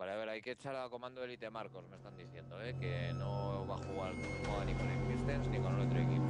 Vale, a ver, hay que echar a comando Elite Marcos, me están diciendo, ¿eh? que no va a jugar, ni con el ni con el otro equipo.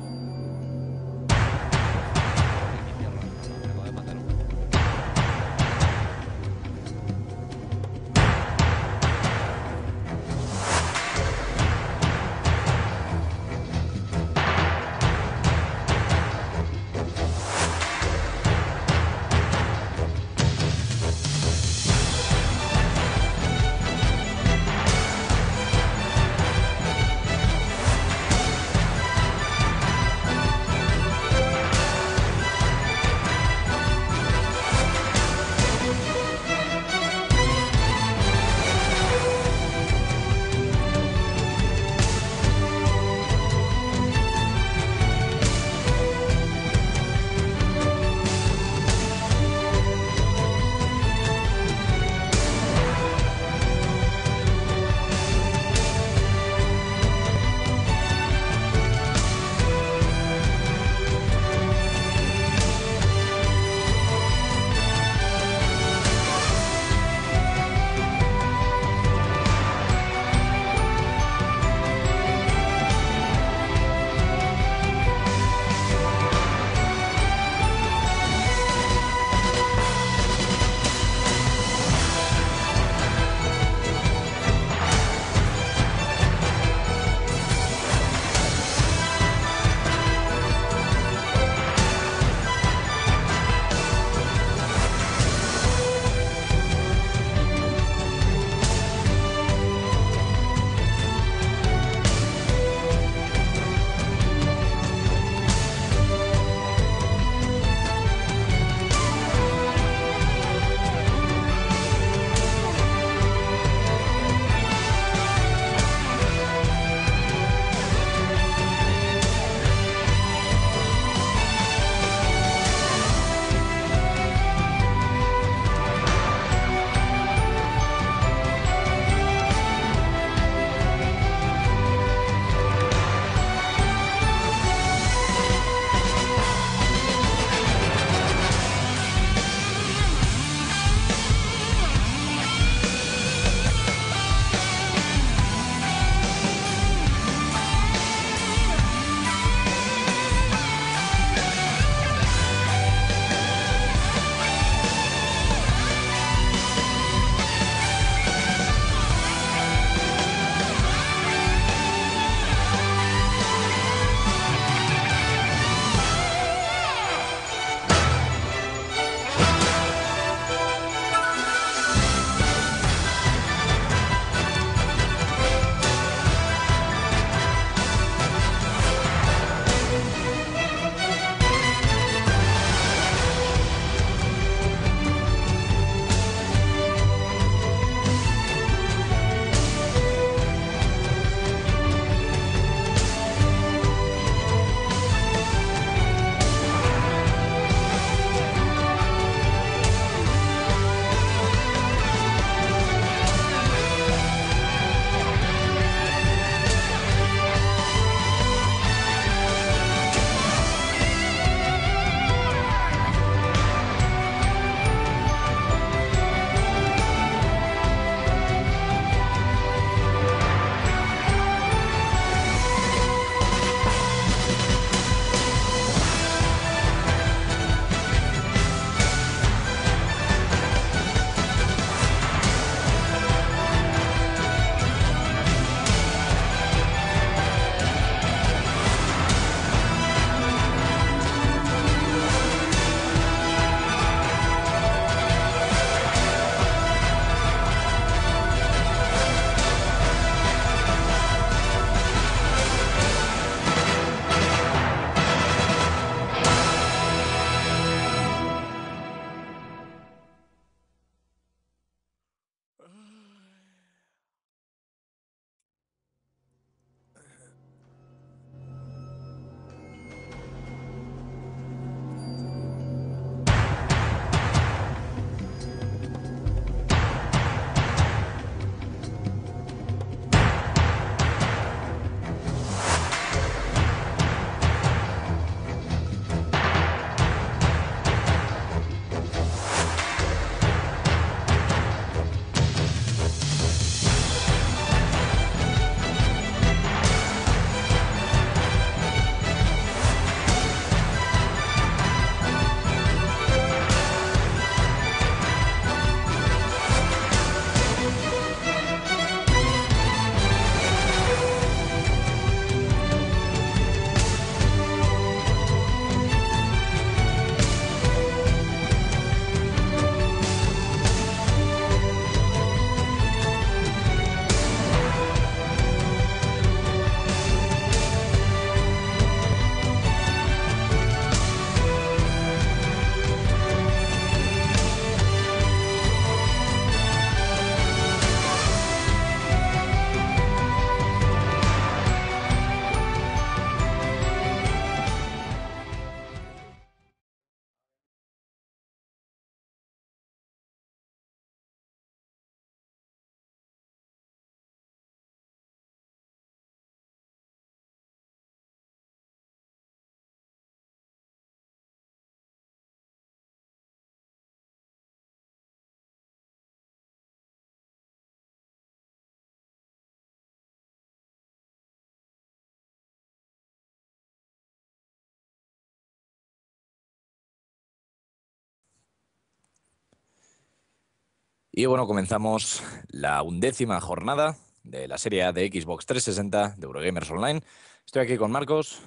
Y bueno, comenzamos la undécima jornada de la serie de Xbox 360 de Eurogamers Online. Estoy aquí con Marcos.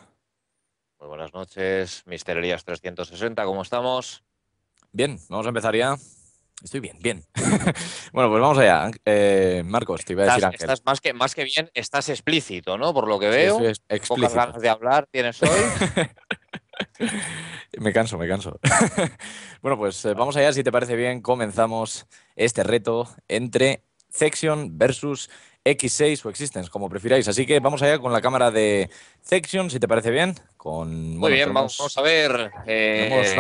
Muy buenas noches, Misterías 360, ¿cómo estamos? Bien, vamos a empezar ya. Estoy bien, bien. bueno, pues vamos allá. Eh, Marcos, te iba a decir estás, más que, bien, estás explícito, ¿no? Por lo que veo. Pocas ganas de hablar tienes hoy. me canso, me canso. bueno, pues eh, vamos allá, si te parece bien, comenzamos este reto entre Section versus X6 o Existence, como prefiráis. Así que vamos allá con la cámara de Section, si te parece bien. Con, Muy bien, vamos a ver eh,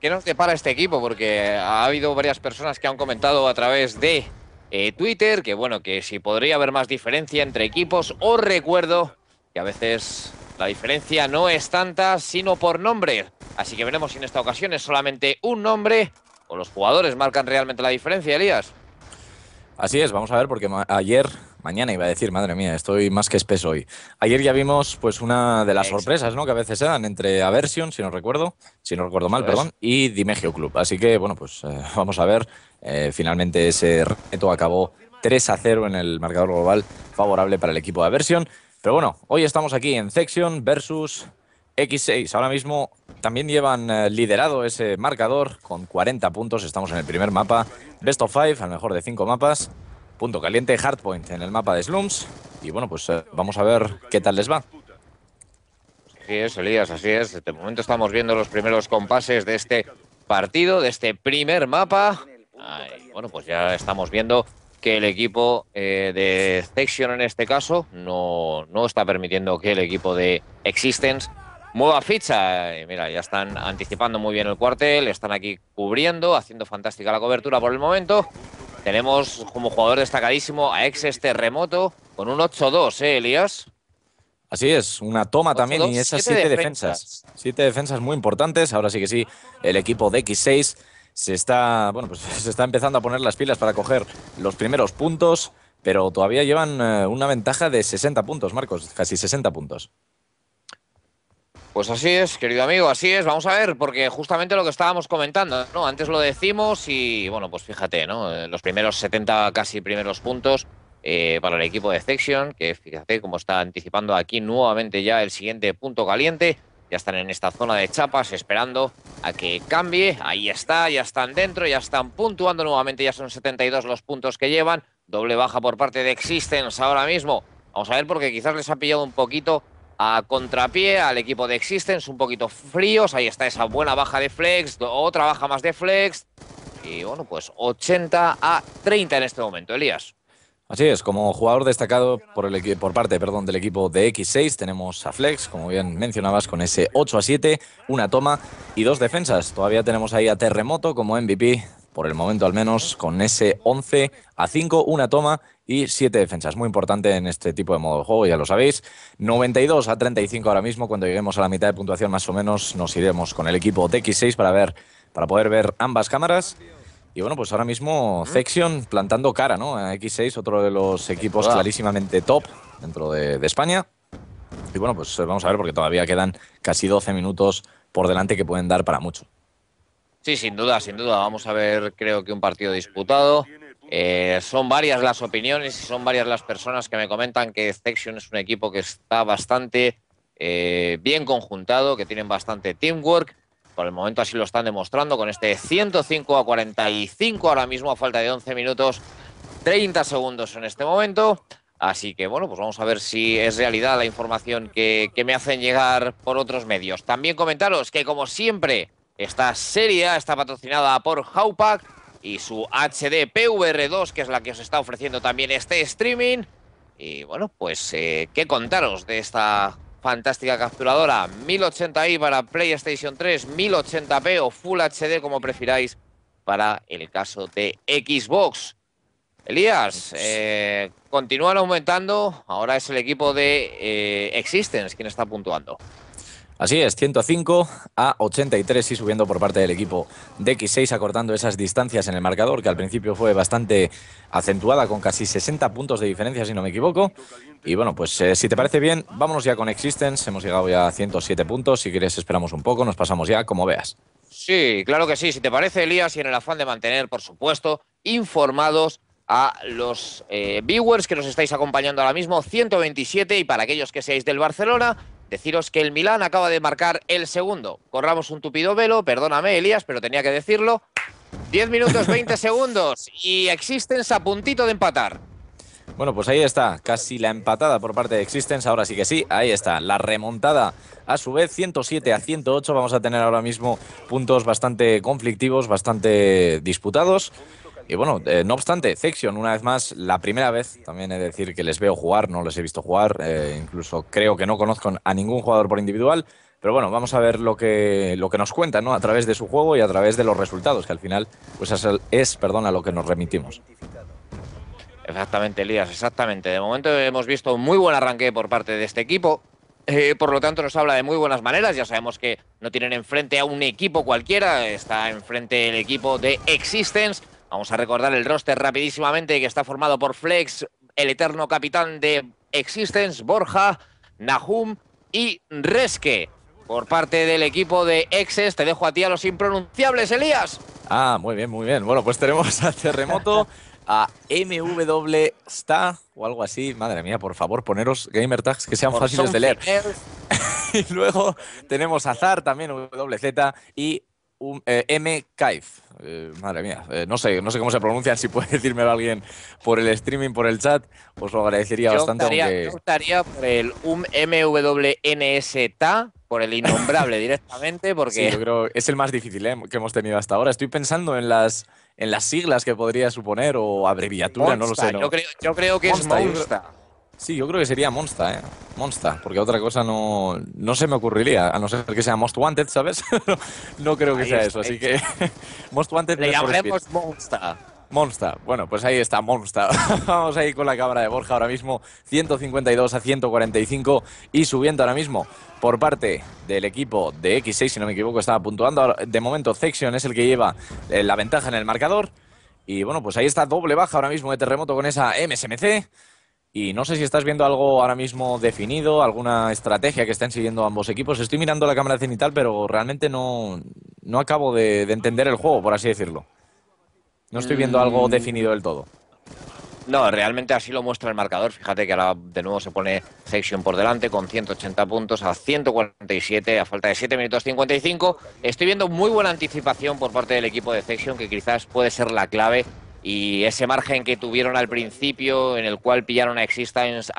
qué nos depara este equipo? Porque ha habido varias personas que han comentado a través de eh, Twitter que, bueno, que si podría haber más diferencia entre equipos. Os recuerdo que a veces la diferencia no es tanta, sino por nombre. Así que veremos si en esta ocasión es solamente un nombre o los jugadores marcan realmente la diferencia, Elías. Así es, vamos a ver, porque ayer, mañana iba a decir, madre mía, estoy más que espeso hoy. Ayer ya vimos pues una de las sorpresas, ¿no? Que a veces se dan entre Aversion, si no recuerdo, si no recuerdo mal, perdón, y Dimegio Club. Así que, bueno, pues eh, vamos a ver. Eh, finalmente ese reto acabó 3 a 0 en el marcador global, favorable para el equipo de Aversion. Pero bueno, hoy estamos aquí en Section versus X6. Ahora mismo también llevan eh, liderado ese marcador con 40 puntos. Estamos en el primer mapa. Best of 5, al mejor de cinco mapas. Punto caliente, Hardpoint en el mapa de Slums. Y bueno, pues eh, vamos a ver qué tal les va. Así es, Elías, así es. De momento estamos viendo los primeros compases de este partido, de este primer mapa. bueno, pues ya estamos viendo que el equipo eh, de Section en este caso no, está permitiendo que el equipo de Existence mueva ficha. Eh, mira, ya están anticipando muy bien el cuartel, están aquí cubriendo, haciendo fantástica la cobertura por el momento. Tenemos como jugador destacadísimo a Exester Terremoto con un 8-2, ¿eh, Elías? Así es, una toma también y esas siete, defensas. defensas. Siete defensas muy importantes. Ahora sí que sí, el equipo de X6 se está, bueno, pues se está empezando a poner las pilas para coger los primeros puntos, pero todavía llevan eh, una ventaja de 60 puntos, Marcos, casi 60 puntos. Pues así es, querido amigo, así es. Vamos a ver, porque justamente lo que estábamos comentando, ¿no? Antes lo decimos y, bueno, pues fíjate, ¿no? Eh, los primeros 70 casi primeros puntos eh, para el equipo de Section, que fíjate cómo está anticipando aquí nuevamente ya el siguiente punto caliente. Ya están en esta zona de chapas esperando a que cambie. Ahí está, ya están dentro, ya están puntuando nuevamente. Ya son 72 los puntos que llevan. Doble baja por parte de Existence ahora mismo. Vamos a ver porque quizás les ha pillado un poquito a contrapié al equipo de Existence, un poquito fríos. Ahí está esa buena baja de Flex, otra baja más de Flex. Y bueno, pues 80 a 30 en este momento, Elías. Así es, como jugador destacado por, el, por parte del equipo de X6 tenemos a Flex, como bien mencionabas, con ese 8 a 7, una toma y dos defensas. Todavía tenemos ahí a Terremoto como MVP, por el momento al menos, con ese 11 a 5, una toma y siete defensas. Muy importante en este tipo de modo de juego, ya lo sabéis. 92 a 35 ahora mismo, cuando lleguemos a la mitad de puntuación más o menos, nos iremos con el equipo de X6 para, ver, para poder ver ambas cámaras. Y bueno, pues ahora mismo Zexion plantando cara, ¿no? X6, otro de los equipos clarísimamente top dentro de, España. Y bueno, pues eh, vamos a ver porque todavía quedan casi 12 minutos por delante que pueden dar para mucho. Sí, sin duda, sin duda. Vamos a ver, creo que un partido disputado. Eh, son varias las opiniones y son varias las personas que me comentan que Zexion es un equipo que está bastante eh, bien conjuntado, que tienen bastante teamwork por el momento así lo están demostrando con este 105 a 45 ahora mismo a falta de 11 minutos 30 segundos en este momento. Así que bueno, pues vamos a ver si es realidad la información que, me hacen llegar por otros medios. También comentaros que como siempre esta serie está patrocinada por HauPak y su HD PVR2, que es la que os está ofreciendo también este streaming. Y bueno, pues eh, qué contaros de esta Fantástica capturadora, 1080i para PlayStation 3, 1080p o Full HD como prefiráis para el caso de Xbox. Elías, eh, continúan aumentando, ahora es el equipo de eh, Existence quien está puntuando. Así es, 105 a 83 y subiendo por parte del equipo de X6, acortando esas distancias en el marcador, que al principio fue bastante acentuada, con casi 60 puntos de diferencia, si no me equivoco. Y bueno, pues eh, si te parece bien, vámonos ya con Existence. Hemos llegado ya a 107 puntos. Si quieres, esperamos un poco, nos pasamos ya, como veas. Sí, claro que sí. Si te parece, Elías, y en el afán de mantener, por supuesto, informados a los eh, viewers que nos estáis acompañando ahora mismo, 127, y para aquellos que seáis del Barcelona, Deciros que el Milán acaba de marcar el segundo. Corramos un tupido velo, perdóname Elías, pero tenía que decirlo. 10 minutos 20 segundos y Existence a puntito de empatar. Bueno, pues ahí está, casi la empatada por parte de Existence, ahora sí que sí, ahí está, la remontada a su vez, 107 a 108, vamos a tener ahora mismo puntos bastante conflictivos, bastante disputados. Y bueno, eh, no obstante, Zexion, una vez más, la primera vez, también he de decir que les veo jugar, no les he visto jugar, eh, incluso creo que no conozco a ningún jugador por individual, pero bueno, vamos a ver lo que, lo que nos cuentan ¿no? a través de su juego y a través de los resultados, que al final pues es, es perdón, a lo que nos remitimos. Exactamente, Elías, exactamente. De momento hemos visto un muy buen arranque por parte de este equipo. Eh, por lo tanto, nos habla de muy buenas maneras. Ya sabemos que no tienen enfrente a un equipo cualquiera, está enfrente el equipo de Existence. Vamos a recordar el roster rapidísimamente que está formado por Flex, el eterno capitán de Existence, Borja, Nahum y Resque. Por parte del equipo de Exes, te dejo a ti a los impronunciables, Elías. Ah, muy bien, muy bien. Bueno, pues tenemos a Terremoto, a MW o algo así. Madre mía, por favor, poneros gamer tags que sean fáciles de leer. y luego tenemos a Zar también, WZ, y un, eh, M. Kaif. Eh, madre mía, eh, no, sé, no sé cómo se pronuncia Si puede decírmelo alguien por el streaming, por el chat, os lo agradecería bastante. Yo aunque... Yo gustaría por el um, por el innombrable directamente, porque. yo creo es el más difícil que hemos tenido hasta ahora. Estoy pensando en las, en las siglas que podría suponer o abreviatura, no lo sé. No. Yo, creo, que es Sí, yo creo que sería Monsta, ¿eh? Monsta, porque otra cosa no, se me ocurriría, a no ser que sea Most Wanted, ¿sabes? no, creo que sea eso, así que Most Wanted... Le llamaremos Monsta. Monsta, bueno, pues ahí está Monsta. Vamos ahí con la cámara de Borja ahora mismo, 152 a 145 y subiendo ahora mismo por parte del equipo de X6, si no me equivoco, estaba puntuando. De momento, Section es el que lleva eh, la ventaja en el marcador. Y bueno, pues ahí está doble baja ahora mismo de terremoto con esa MSMC. Y no sé si estás viendo algo ahora mismo definido, alguna estrategia que estén siguiendo ambos equipos. Estoy mirando la cámara cenital, pero realmente no, no acabo de, entender el juego, por así decirlo. No estoy viendo algo mm. definido del todo. No, realmente así lo muestra el marcador. Fíjate que ahora de nuevo se pone Section por delante con 180 puntos a 147 a falta de 7 minutos 55. Estoy viendo muy buena anticipación por parte del equipo de sección que quizás puede ser la clave y ese margen que tuvieron al principio, en el cual pillaron a Existence,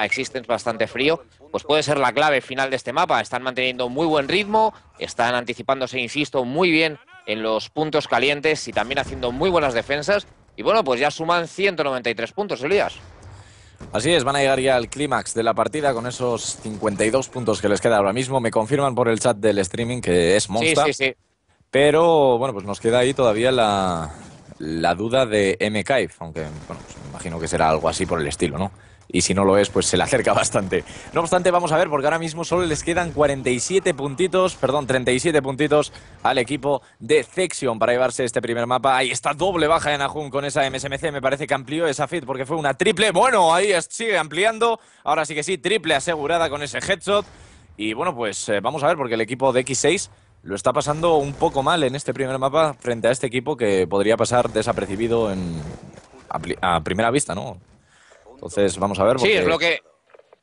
bastante frío, pues puede ser la clave final de este mapa. Están manteniendo muy buen ritmo, están anticipándose, insisto, muy bien en los puntos calientes y también haciendo muy buenas defensas. Y bueno, pues ya suman 193 puntos, Elías. Así es, van a llegar ya al clímax de la partida con esos 52 puntos que les queda ahora mismo. Me confirman por el chat del streaming que es Monsta. Sí, sí, sí. Pero bueno, pues nos queda ahí todavía la, la duda de MKF, aunque bueno, pues me imagino que será algo así por el estilo, ¿no? Y si no lo es, pues se le acerca bastante. No obstante, vamos a ver, porque ahora mismo solo les quedan 47 puntitos, perdón, 37 puntitos al equipo de Zexion para llevarse este primer mapa. Ahí está doble baja en Ajun con esa MSMC, me parece que amplió esa fit porque fue una triple. Bueno, ahí sigue ampliando, ahora sí que sí, triple asegurada con ese headshot. Y bueno, pues eh, vamos a ver, porque el equipo de X6 lo está pasando un poco mal en este primer mapa frente a este equipo que podría pasar desapercibido a, primera vista, ¿no? Entonces, vamos a ver. Sí, es lo que.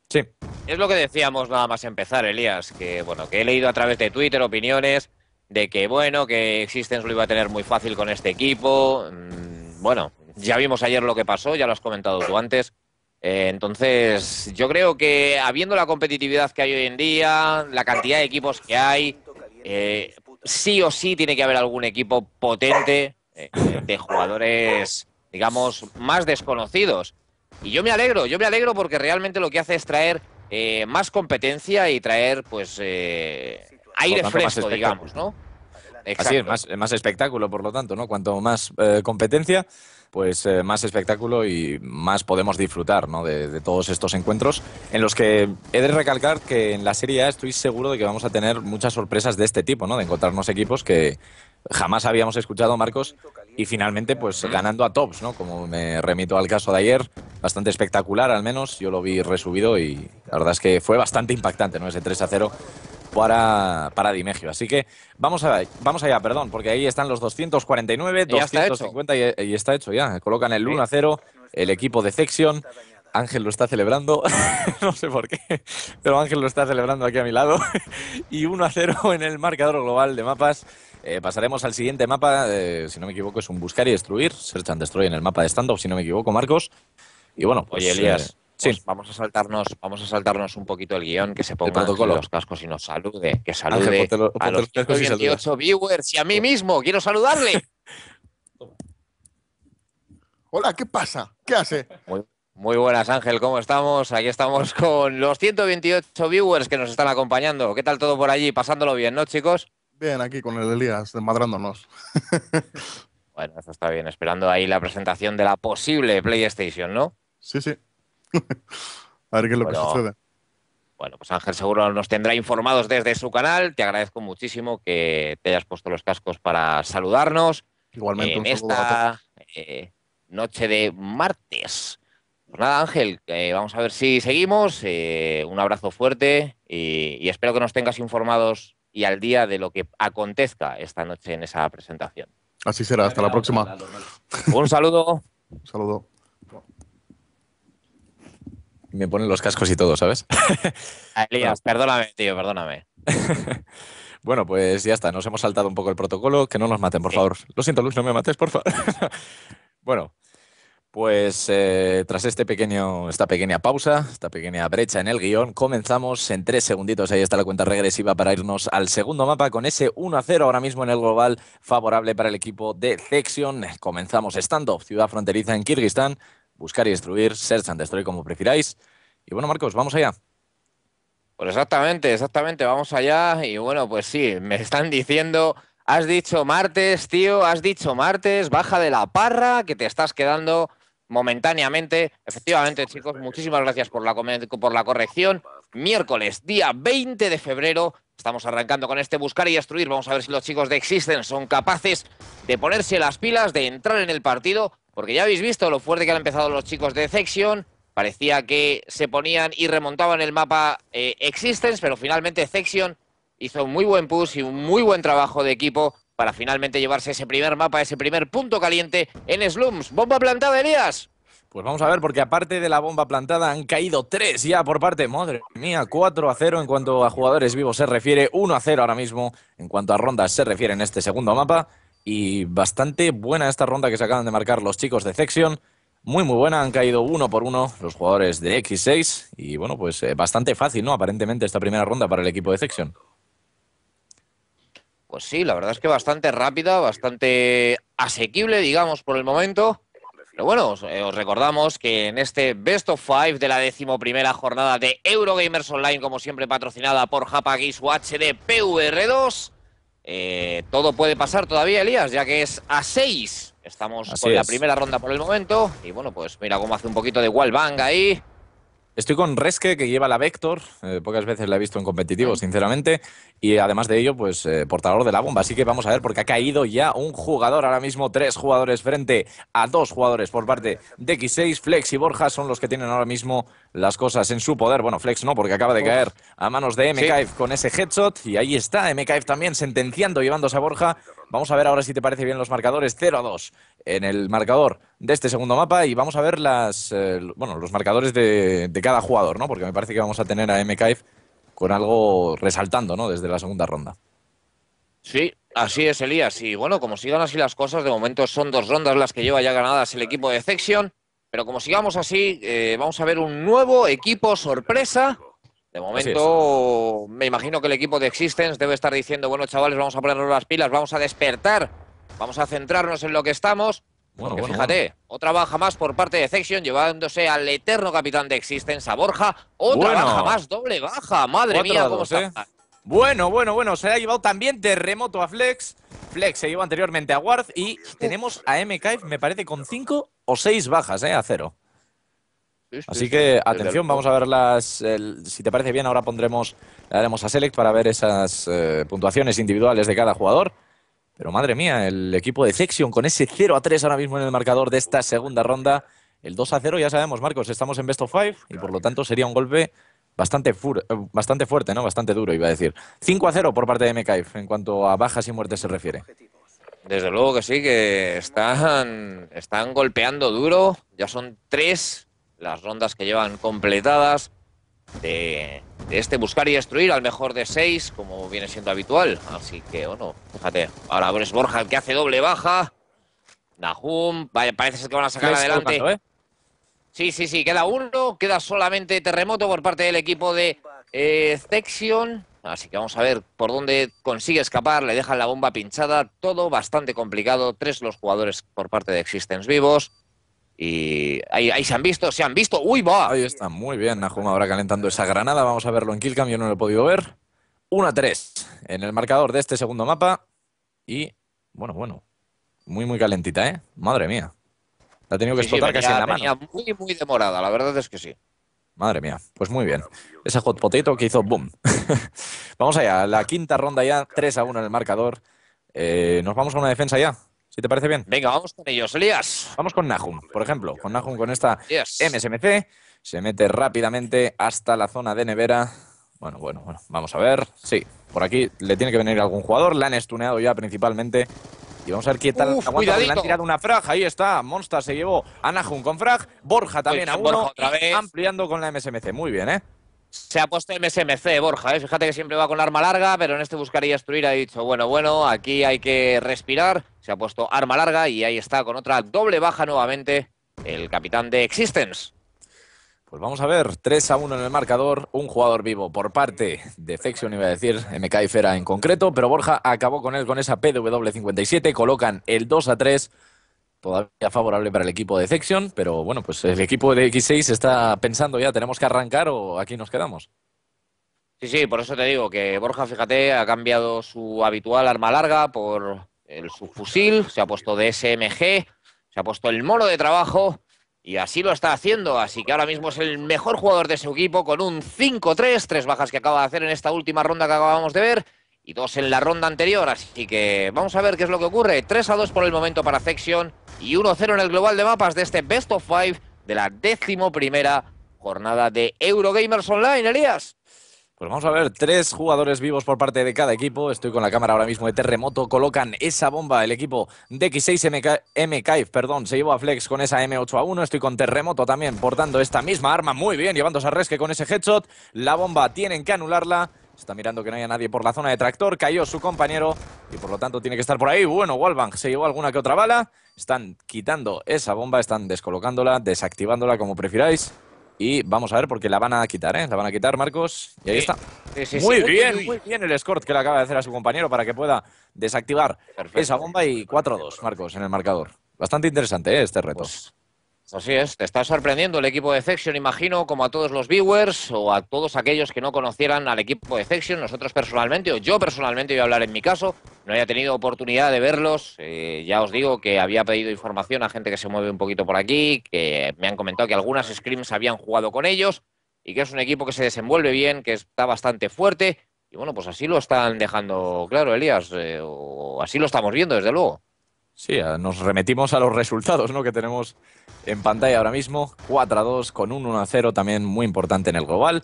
Sí. Es lo que decíamos nada más empezar, Elías, que bueno, que he leído a través de Twitter opiniones de que bueno, que Existence lo iba a tener muy fácil con este equipo. Mm, bueno, ya vimos ayer lo que pasó, ya lo has comentado tú antes. Eh, entonces, yo creo que habiendo la competitividad que hay hoy en día, la cantidad de equipos que hay, eh, sí o sí tiene que haber algún equipo potente eh, eh, de jugadores, digamos, más desconocidos. Y yo me alegro, yo me alegro porque realmente lo que hace es traer más competencia y traer, pues, aire fresco, digamos, ¿no? Así es, más, más, espectáculo, por lo tanto, ¿no? Cuanto más competencia, pues eh, más espectáculo y más podemos disfrutar de, todos estos encuentros, en los que he de recalcar que en la Serie A estoy seguro de que vamos a tener muchas sorpresas de este tipo, ¿no? de encontrarnos equipos que jamás habíamos escuchado, Marcos, y finalmente pues ganando a tops, ¿no? como me remito al caso de ayer, bastante espectacular al menos, yo lo vi resubido y la verdad es que fue bastante impactante ¿no? ese 3 a 0 para, para Dimegio. Así que vamos, a, vamos allá, perdón, porque ahí están los 249, 250 y, está hecho ya. Colocan el 1 a 0, el equipo de Section. Ángel lo está celebrando, no sé por qué, pero Ángel lo está celebrando aquí a mi lado. y 1 a 0 en el marcador global de mapas. Eh, pasaremos al siguiente mapa, eh, si no me equivoco, es un buscar y destruir, Search and Destroy en el mapa de Standoff, si no me equivoco, Marcos. Y bueno, pues, eh, pues vamos a saltarnos, vamos a saltarnos un poquito el guión, que se ponga los cascos y nos salude, que salude a los, 128 viewers y a mí oh. mismo, quiero saludarle. Hola, ¿qué pasa? ¿Qué hace? Muy, buenas, Ángel, ¿cómo estamos? Aquí estamos con los 128 viewers que nos están acompañando. ¿Qué tal todo por allí? Pasándolo bien, ¿no, chicos? Bien, aquí con el Elías, desmadrándonos. bueno, eso está bien, esperando ahí la presentación de la posible PlayStation, ¿no? Sí, sí. a ver qué es lo que sucede. Bueno, pues Ángel seguro nos tendrá informados desde su canal. Te agradezco muchísimo que te hayas puesto los cascos para saludarnos. Igualmente. En esta eh, noche de martes. Pues nada, Ángel, vamos a ver si seguimos. Eh, un abrazo fuerte y, y espero que nos tengas informados y al día de lo que acontezca esta noche en esa presentación. Así será, hasta la próxima. Un saludo. Un saludo me ponen los cascos y todo, ¿sabes? Elías, perdóname, tío, perdóname. bueno, pues ya está, nos hemos saltado un poco el protocolo. Que no nos maten, por favor. Lo siento, Luis, no me mates, por favor. bueno, pues eh, tras este pequeño, esta pequeña pausa, esta pequeña brecha en el guión, comenzamos en tres segunditos. Ahí está la cuenta regresiva para irnos al segundo mapa con ese 1 0 ahora mismo en el global favorable para el equipo de Zexion. Comenzamos stand ciudad fronteriza en Kirguistán buscar y destruir, search and destroy como prefiráis. Y bueno, Marcos, vamos allá. Pues exactamente, exactamente, vamos allá. Y bueno, pues sí, me están diciendo, has dicho martes, tío, has dicho martes, baja de la parra, que te estás quedando momentáneamente. Efectivamente, chicos, muchísimas gracias por la, por la corrección. Miércoles, día 20 de febrero, estamos arrancando con este buscar y destruir. Vamos a ver si los chicos de Existen son capaces de ponerse las pilas, de entrar en el partido porque ya habéis visto lo fuerte que han empezado los chicos de Section Parecía que se ponían y remontaban el mapa eh, Existence, pero finalmente Section hizo un muy buen push y un muy buen trabajo de equipo para finalmente llevarse ese primer mapa, ese primer punto caliente en Slums. Bomba plantada, Elías. Pues vamos a ver, porque aparte de la bomba plantada han caído tres ya por parte, madre mía, 4 a 0 en cuanto a jugadores vivos se refiere, 1 a 0 ahora mismo en cuanto a rondas se refiere en este segundo mapa. Y bastante buena esta ronda que se acaban de marcar los chicos de Section. Muy, muy buena. Han caído uno por uno los jugadores de X6. Y bueno, pues eh, bastante fácil, ¿no? Aparentemente esta primera ronda para el equipo de Section. Pues sí, la verdad es que bastante rápida, bastante asequible, digamos, por el momento. Pero bueno, os, eh, recordamos que en este Best of Five de la decimoprimera jornada de Eurogamers Online, como siempre patrocinada por Hapa Watch HD PVR2, eh, todo puede pasar todavía, Elías, ya que es a 6. Estamos con la primera ronda por el momento. Y bueno, pues mira cómo hace un poquito de wall ahí. Estoy con Resque, que lleva la Vector. Eh, pocas veces la he visto en competitivo, sinceramente. Y además de ello, pues eh, portador de la bomba. Así que vamos a ver, porque ha caído ya un jugador. Ahora mismo tres jugadores frente a dos jugadores por parte de X6. Flex y Borja son los que tienen ahora mismo las cosas en su poder. Bueno, Flex no, porque acaba de caer a manos de MKF con ese headshot. Y ahí está MKF también sentenciando, llevándose a Borja. Vamos a ver ahora si te parece bien los marcadores 0 a 2 en el marcador de este segundo mapa y vamos a ver las, eh, bueno, los marcadores de, cada jugador, ¿no? Porque me parece que vamos a tener a MKF con algo resaltando, ¿no? Desde la segunda ronda. Sí, así es, Elías. Y bueno, como sigan así las cosas, de momento son dos rondas las que lleva ya ganadas el equipo de Section. Pero como sigamos así, eh, vamos a ver un nuevo equipo sorpresa de momento, me imagino que el equipo de Existence debe estar diciendo, bueno, chavales, vamos a ponernos las pilas, vamos a despertar, vamos a centrarnos en lo que estamos. Bueno, fíjate, otra baja más por parte de Section, llevándose al eterno capitán de Existence, a Borja. Otra baja más, doble baja. Madre mía, cómo está. ¿eh? Bueno, bueno, bueno, se ha llevado también terremoto a Flex. Flex se llevó anteriormente a Ward y tenemos a MK, me parece, con cinco o seis bajas, ¿eh? A cero. Así que, atención, vamos a ver las. si te parece bien, ahora pondremos. Le daremos a Select para ver esas eh, puntuaciones individuales de cada jugador. Pero madre mía, el equipo de Section con ese 0 a 3 ahora mismo en el marcador de esta segunda ronda. El 2 a 0, ya sabemos, Marcos, estamos en best of five y por lo tanto sería un golpe bastante, eh, fuerte, ¿no? Bastante duro, iba a decir. 5 a 0 por parte de MKF en cuanto a bajas y muertes se refiere. Desde luego que sí, que están, están golpeando duro. Ya son tres las rondas que llevan completadas de, este buscar y destruir al mejor de seis, como viene siendo habitual. Así que, bueno, fíjate, ahora es Borja que hace doble baja. Nahum, parece ser que van a sacar adelante. ¿eh? Sí, sí, sí, queda uno, queda solamente terremoto por parte del equipo de eh, Section. Así que vamos a ver por dónde consigue escapar. Le dejan la bomba pinchada. Todo bastante complicado. Tres los jugadores por parte de Existence vivos. Y ahí, se han visto, se han visto. ¡Uy, va! Ahí está, muy bien. Nahum ahora calentando esa granada. Vamos a verlo en Killcam, yo no lo he podido ver. 1 3 en el marcador de este segundo mapa. Y bueno, bueno, muy, muy calentita, ¿eh? Madre mía. La ha tenido que explotar casi en la mano. Muy, muy demorada, la verdad es que sí. Madre mía, pues muy bien. ese hot potato que hizo boom. vamos allá, la quinta ronda ya, 3 a 1 en el marcador. Eh, nos vamos a una defensa ya y te parece bien. Venga, vamos con ellos, Elías. Vamos con Nahum, por ejemplo. Con Nahum, con esta MSMC. Se mete rápidamente hasta la zona de nevera. Bueno, bueno, bueno. Vamos a ver. Sí, por aquí le tiene que venir algún jugador. La han estuneado ya principalmente. Y vamos a ver qué tal Le han tirado una frag. Ahí está. Monsta se llevó a Nahum con frag. Borja también a uno. Ampliando con la MSMC. Muy bien, ¿eh? Se ha puesto MSMC, Borja. ¿eh? Fíjate que siempre va con arma larga, pero en este buscaría destruir ha dicho, bueno, bueno, aquí hay que respirar. Se ha puesto arma larga y ahí está con otra doble baja nuevamente el capitán de Existence. Pues vamos a ver, 3 a 1 en el marcador, un jugador vivo por parte de Fexion, iba a decir, MK y Fera en concreto, pero Borja acabó con él con esa PW57, colocan el 2 a 3 todavía favorable para el equipo de Section, pero bueno, pues el equipo de X6 está pensando ya, ¿tenemos que arrancar o aquí nos quedamos? Sí, sí, por eso te digo que Borja, fíjate, ha cambiado su habitual arma larga por el subfusil, se ha puesto de SMG, se ha puesto el mono de trabajo y así lo está haciendo. Así que ahora mismo es el mejor jugador de su equipo con un 5-3, tres bajas que acaba de hacer en esta última ronda que acabamos de ver y dos en la ronda anterior. Así que vamos a ver qué es lo que ocurre. 3 a 2 por el momento para Section y 1 a 0 en el global de mapas de este Best of Five de la décimo primera jornada de Eurogamers Online, Elías. Pues vamos a ver, tres jugadores vivos por parte de cada equipo. Estoy con la cámara ahora mismo de terremoto. Colocan esa bomba. El equipo de X6MK, perdón, se llevó a Flex con esa M8 a 1. Estoy con terremoto también portando esta misma arma muy bien, llevándose a Resque con ese headshot. La bomba tienen que anularla. Está mirando que no haya nadie por la zona de tractor. Cayó su compañero y por lo tanto tiene que estar por ahí. Bueno, Wallbank. se llevó alguna que otra bala. Están quitando esa bomba, están descolocándola, desactivándola como prefiráis. Y vamos a ver porque la van a quitar, ¿eh? La van a quitar, Marcos. Y ahí está. muy bien, muy bien el escort que le acaba de hacer a su compañero para que pueda desactivar esa bomba y 4-2, Marcos, en el marcador. Bastante interesante ¿eh? este reto. Pues Así es, te está sorprendiendo el equipo de Section, imagino, como a todos los viewers o a todos aquellos que no conocieran al equipo de Section. Nosotros personalmente, o yo personalmente, voy a hablar en mi caso, no haya tenido oportunidad de verlos. Eh, ya os digo que había pedido información a gente que se mueve un poquito por aquí, que me han comentado que algunas scrims habían jugado con ellos y que es un equipo que se desenvuelve bien, que está bastante fuerte. Y bueno, pues así lo están dejando claro, Elías, eh, o así lo estamos viendo, desde luego. Sí, nos remetimos a los resultados ¿no? que tenemos en pantalla ahora mismo. 4 a 2 con un 1 a 0 también muy importante en el global.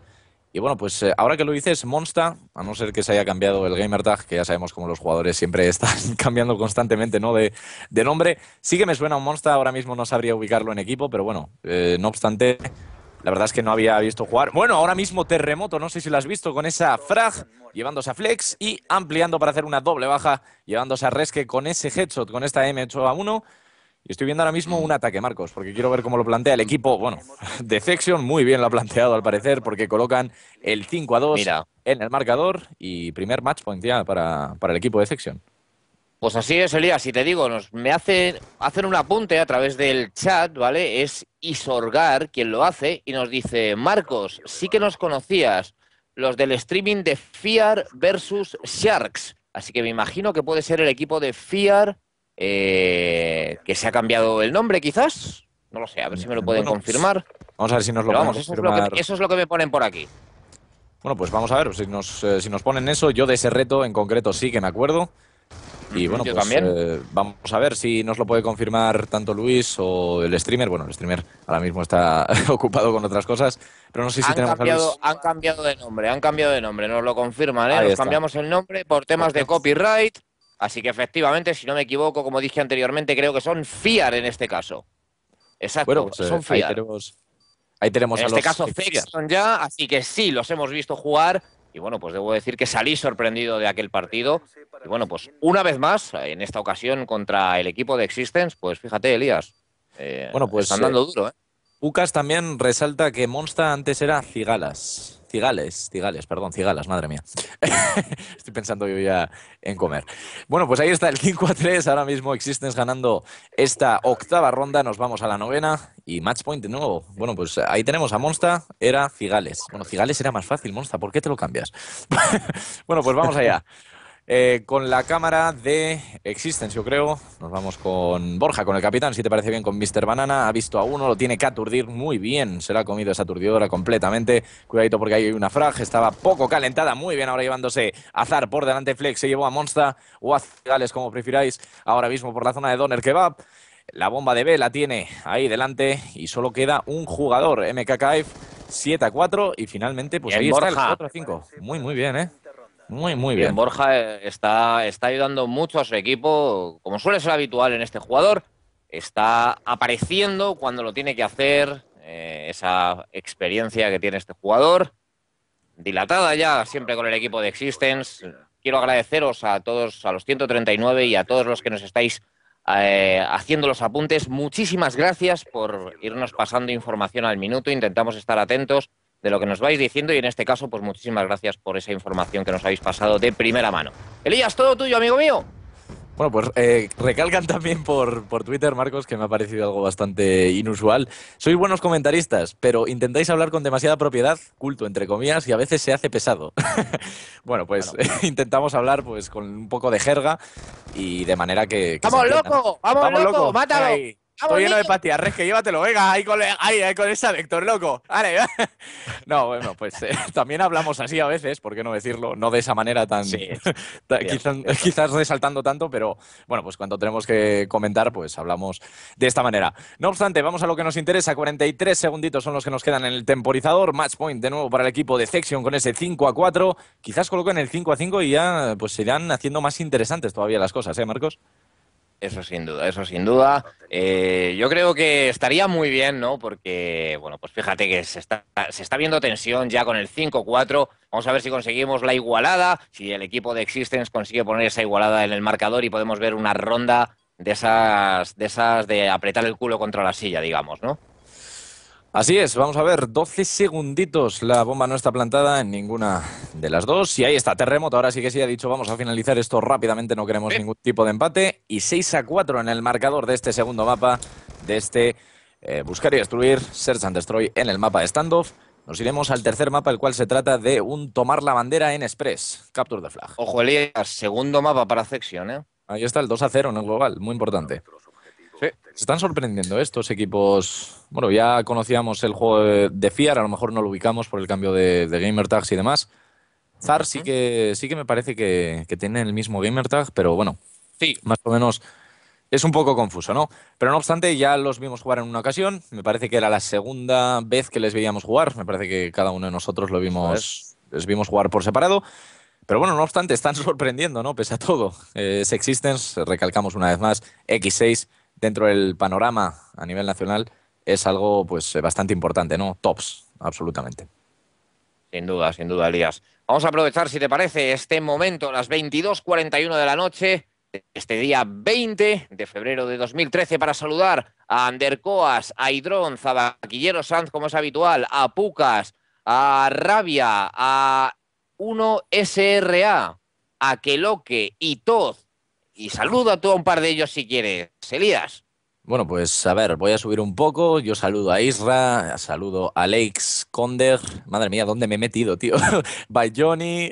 Y bueno, pues eh, ahora que lo dices, Monsta, a no ser que se haya cambiado el Gamer Tag, que ya sabemos cómo los jugadores siempre están cambiando constantemente ¿no? de, de nombre, sí que me suena un Monsta, ahora mismo no sabría ubicarlo en equipo, pero bueno, eh, no obstante, la verdad es que no había visto jugar. Bueno, ahora mismo Terremoto, no sé si lo has visto, con esa frag llevándose a Flex y ampliando para hacer una doble baja, llevándose a Resque con ese headshot, con esta M8 a 1. Y estoy viendo ahora mismo un ataque, Marcos, porque quiero ver cómo lo plantea el equipo. Bueno, Section. muy bien lo ha planteado al parecer, porque colocan el 5 a 2 en el marcador y primer match point ya para, el equipo de Section. Pues así es, Elías, si te digo, nos, me hace hacer un apunte a través del chat, ¿vale? Es Isorgar quien lo hace y nos dice, Marcos, sí que nos conocías, los del streaming de FIAR versus Sharks. Así que me imagino que puede ser el equipo de FIAR eh, que se ha cambiado el nombre, quizás. No lo sé, a ver si me lo pueden confirmar. Vamos a ver si nos lo vamos, eso es lo, que, eso es lo que me ponen por aquí. Bueno, pues vamos a ver si nos, eh, si nos ponen eso. Yo de ese reto en concreto sí que me acuerdo. Y bueno, pues, eh, vamos a ver si nos lo puede confirmar tanto Luis o el streamer. Bueno, el streamer ahora mismo está ocupado con otras cosas, pero no sé si han tenemos cambiado, Han cambiado de nombre, han cambiado de nombre, nos lo confirman, ¿eh? cambiamos el nombre por temas de pues copyright. Así que efectivamente, si no me equivoco, como dije anteriormente, creo que son FIAR en este caso. Exacto, pues, son eh, FIAR. Ahí tenemos, en este caso FIAR. son ya, así que sí, los hemos visto jugar y bueno, pues debo decir que salí sorprendido de aquel partido. Y bueno, pues una vez más, en esta ocasión contra el equipo de Existence, pues fíjate, Elías. Eh, bueno, pues. Están eh, duro, ¿eh? Ucas también resalta que Monsta antes era Cigalas. Cigales, cigales, perdón, cigalas, madre mía. Estoy pensando yo ya en comer. Bueno, pues ahí está el 5 a 3. Ahora mismo Existence ganando esta octava ronda. Nos vamos a la novena y match point de nuevo. Bueno, pues ahí tenemos a Monsta, era Cigales. Bueno, Cigales era más fácil, Monsta. ¿Por qué te lo cambias? bueno, pues vamos allá. Eh, con la cámara de Existence, yo creo. Nos vamos con Borja, con el capitán, si te parece bien, con Mr. Banana. Ha visto a uno, lo tiene que aturdir muy bien. Se la ha comido esa aturdidora completamente. Cuidadito porque hay una frag, estaba poco calentada. Muy bien, ahora llevándose Azar por delante. Flex se llevó a Monza o a Cigales, como prefiráis. Ahora mismo por la zona de Donner Kebab. La bomba de B la tiene ahí delante y solo queda un jugador. MKKF 7 a 4 y finalmente pues ahí está el 4 a 5. Muy, muy bien, ¿eh? Muy, muy bien. Borja eh, está, está ayudando mucho a su equipo, como suele ser habitual en este jugador. Está apareciendo cuando lo tiene que hacer, eh, esa experiencia que tiene este jugador. Dilatada ya siempre con el equipo de Existence. Quiero agradeceros a todos, a los 139 y a todos los que nos estáis eh, haciendo los apuntes. Muchísimas gracias por irnos pasando información al minuto. Intentamos estar atentos de lo que nos vais diciendo y en este caso, pues muchísimas gracias por esa información que nos habéis pasado de primera mano. Elías, todo tuyo, amigo mío. Bueno, pues eh, recalcan también por, por, Twitter, Marcos, que me ha parecido algo bastante inusual. Sois buenos comentaristas, pero intentáis hablar con demasiada propiedad, culto entre comillas, y a veces se hace pesado. bueno, pues intentamos hablar pues con un poco de jerga y de manera que... ¡Vamos, loco! ¡Vamos, loco! ¡Mátalo! Ah, Estoy lleno de patía, res, que llévatelo, venga, ahí con, esa, Vector, loco. No, bueno, pues eh, también hablamos así a veces, ¿por qué no decirlo? No de esa manera tan... quizás, resaltando tanto, pero bueno, pues cuando tenemos que comentar, pues hablamos de esta manera. No obstante, vamos a lo que nos interesa. 43 segunditos son los que nos quedan en el temporizador. Match point de nuevo para el equipo de Section con ese 5 a 4. Quizás coloquen el 5 a 5 y ya pues se irán haciendo más interesantes todavía las cosas, ¿eh, Marcos? Eso sin duda, eso sin duda. Eh, yo creo que estaría muy bien, ¿no? Porque, bueno, pues fíjate que se está, se está viendo tensión ya con el 5-4. Vamos a ver si conseguimos la igualada, si el equipo de Existence consigue poner esa igualada en el marcador y podemos ver una ronda de esas, de esas de apretar el culo contra la silla, digamos, ¿no? Así es, vamos a ver, 12 segunditos. La bomba no está plantada en ninguna de las dos. Y ahí está, terremoto. Ahora sí que sí ha dicho, vamos a finalizar esto rápidamente, no queremos ningún tipo de empate. Y 6 a 4 en el marcador de este segundo mapa, de este eh, Buscar y Destruir, Search and Destroy en el mapa de Standoff. Nos iremos al tercer mapa, el cual se trata de un tomar la bandera en Express, Capture the Flag. Ojo, Elías, segundo mapa para sección, ¿eh? Ahí está el 2 a 0 en el global, muy importante. Eh, se están sorprendiendo estos equipos. Bueno, ya conocíamos el juego de FIAR, a lo mejor no lo ubicamos por el cambio de, de gamer tags y demás. Zar sí que, sí que me parece que, tiene el mismo gamer tag, pero bueno, sí. más o menos es un poco confuso, ¿no? Pero no obstante, ya los vimos jugar en una ocasión. Me parece que era la segunda vez que les veíamos jugar. Me parece que cada uno de nosotros lo vimos, les vimos jugar por separado. Pero bueno, no obstante, están sorprendiendo, ¿no? Pese a todo. Eh, recalcamos una vez más, X6 dentro del panorama a nivel nacional es algo pues eh, bastante importante, ¿no? Tops, absolutamente. Sin duda, sin duda, Elías. Vamos a aprovechar, si te parece, este momento, las 22.41 de la noche, este día 20 de febrero de 2013, para saludar a Andercoas, a Hidrón, Zabaquillero Sanz, como es habitual, a Pucas, a Rabia, a 1SRA, a Queloque, Toz, y a tú a un par de ellos si quieres, Elías. Bueno, pues a ver, voy a subir un poco. Yo saludo a Isra, saludo a Alex Conder. Madre mía, ¿dónde me he metido, tío? By Johnny.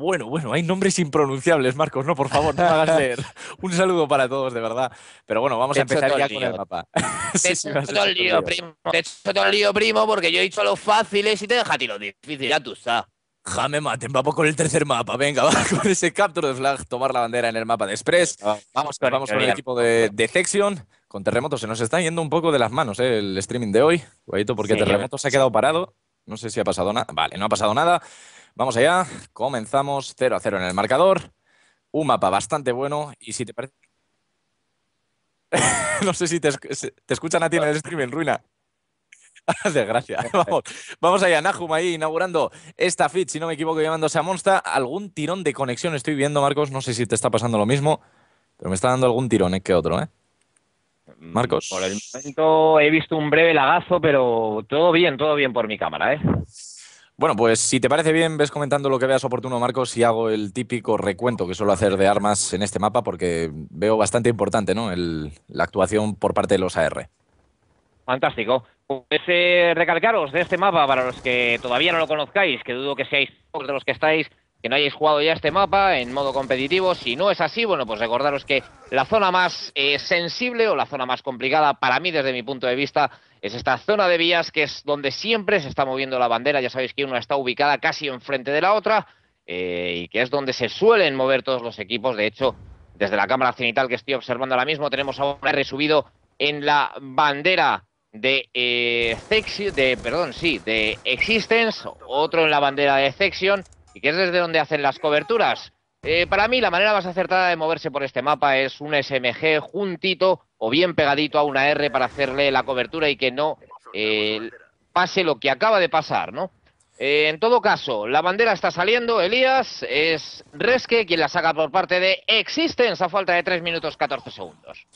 bueno, bueno, hay nombres impronunciables, Marcos, no, por favor, no me hagas leer. Un saludo para todos, de verdad. Pero bueno, vamos a empezar ya con el mapa. Te primo. he hecho todo el lío, primo, porque yo he hecho lo fácil y te deja a ti lo difícil, ya tú sabes me maten, vamos con el tercer mapa. Venga, va con ese capture de flag, tomar la bandera en el mapa de Express. Vamos, ah, vamos con el equipo de, Deception. Con Terremoto se nos está yendo un poco de las manos eh, el streaming de hoy. Guayito, porque Terremoto se ha quedado parado. No sé si ha pasado nada. Vale, no ha pasado nada. Vamos allá. Comenzamos 0 a 0 en el marcador. Un mapa bastante bueno. Y si te parece. no sé si te, te escuchan a ti en el streaming, Ruina. Desgracia. Vamos, vamos allá, Nahum ahí inaugurando esta fit, si no me equivoco, llamándose a Monsta. Algún tirón de conexión estoy viendo, Marcos. No sé si te está pasando lo mismo, pero me está dando algún tirón ¿eh? que otro, ¿eh? Mm, Marcos. Por el momento he visto un breve lagazo, pero todo bien, todo bien por mi cámara, ¿eh? Bueno, pues si te parece bien, ves comentando lo que veas oportuno, Marcos, y hago el típico recuento que suelo hacer de armas en este mapa, porque veo bastante importante ¿no? la actuación por parte de los AR. Fantástico. Pues eh, recalcaros de este mapa para los que todavía no lo conozcáis, que dudo que seáis de los que estáis que no hayáis jugado ya este mapa en modo competitivo. Si no es así, bueno, pues recordaros que la zona más eh, sensible o la zona más complicada para mí desde mi punto de vista es esta zona de vías que es donde siempre se está moviendo la bandera. Ya sabéis que una está ubicada casi enfrente de la otra eh, y que es donde se suelen mover todos los equipos. De hecho, desde la cámara cenital que estoy observando ahora mismo tenemos ahora un R subido en la bandera de eh, de, perdón, sí, de Existence, otro en la bandera de Existence y que es desde donde hacen las coberturas. Eh, para mí la manera más acertada de moverse por este mapa es un SMG juntito o bien pegadito a una R para hacerle la cobertura y que no eh, pase lo que acaba de pasar, ¿no? Eh, en todo caso, la bandera está saliendo, Elías, es Resque quien la saca por parte de Existence a falta de 3 minutos 14 segundos.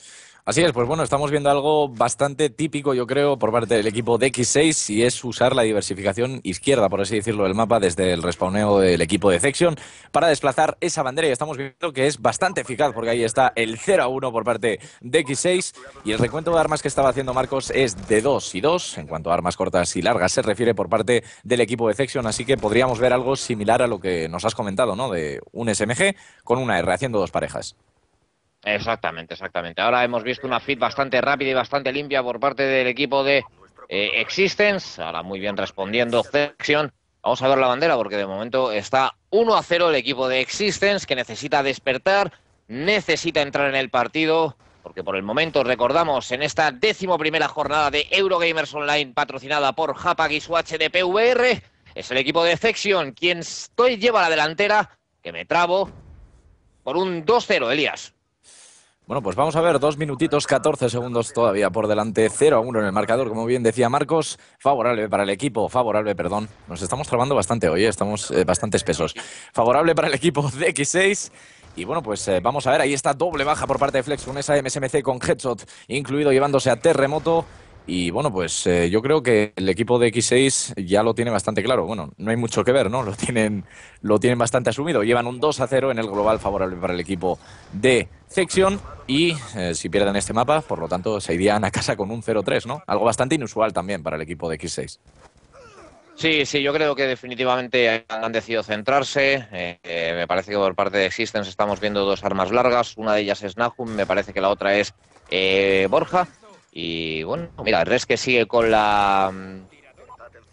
Así es, pues bueno, estamos viendo algo bastante típico, yo creo, por parte del equipo de X6 y es usar la diversificación izquierda, por así decirlo, del mapa desde el respawneo del equipo de Section para desplazar esa bandera y estamos viendo que es bastante eficaz porque ahí está el 0 a 1 por parte de X6 y el recuento de armas que estaba haciendo Marcos es de 2 y 2 en cuanto a armas cortas y largas se refiere por parte del equipo de Section, así que podríamos ver algo similar a lo que nos has comentado, ¿no? De un SMG con una R haciendo dos parejas. Exactamente, exactamente. Ahora hemos visto una fit bastante rápida y bastante limpia por parte del equipo de eh, Existence. Ahora muy bien respondiendo Section. Vamos a ver la bandera porque de momento está 1 a 0 el equipo de Existence que necesita despertar, necesita entrar en el partido. Porque por el momento recordamos en esta décimo primera jornada de Eurogamers Online patrocinada por Hapag y su es el equipo de Section quien estoy lleva la delantera, que me trabo, por un 2-0, Elías. Bueno, pues vamos a ver, dos minutitos, 14 segundos todavía por delante, 0 a 1 en el marcador, como bien decía Marcos, favorable para el equipo, favorable, perdón, nos estamos trabando bastante hoy, ¿eh? estamos eh, bastante espesos, favorable para el equipo de X6. Y bueno, pues eh, vamos a ver, ahí está doble baja por parte de Flex con esa MSMC con headshot incluido llevándose a terremoto. Y bueno, pues eh, yo creo que el equipo de X6 ya lo tiene bastante claro. Bueno, no hay mucho que ver, ¿no? Lo tienen, lo tienen bastante asumido. Llevan un 2 a 0 en el global favorable para el equipo de sección Y eh, si pierden este mapa, por lo tanto, se irían a casa con un 0-3, ¿no? Algo bastante inusual también para el equipo de X6. Sí, sí, yo creo que definitivamente han decidido centrarse. Eh, me parece que por parte de Existence estamos viendo dos armas largas. Una de ellas es Nahum, me parece que la otra es Borja. Y bueno, mira, el Res que sigue con la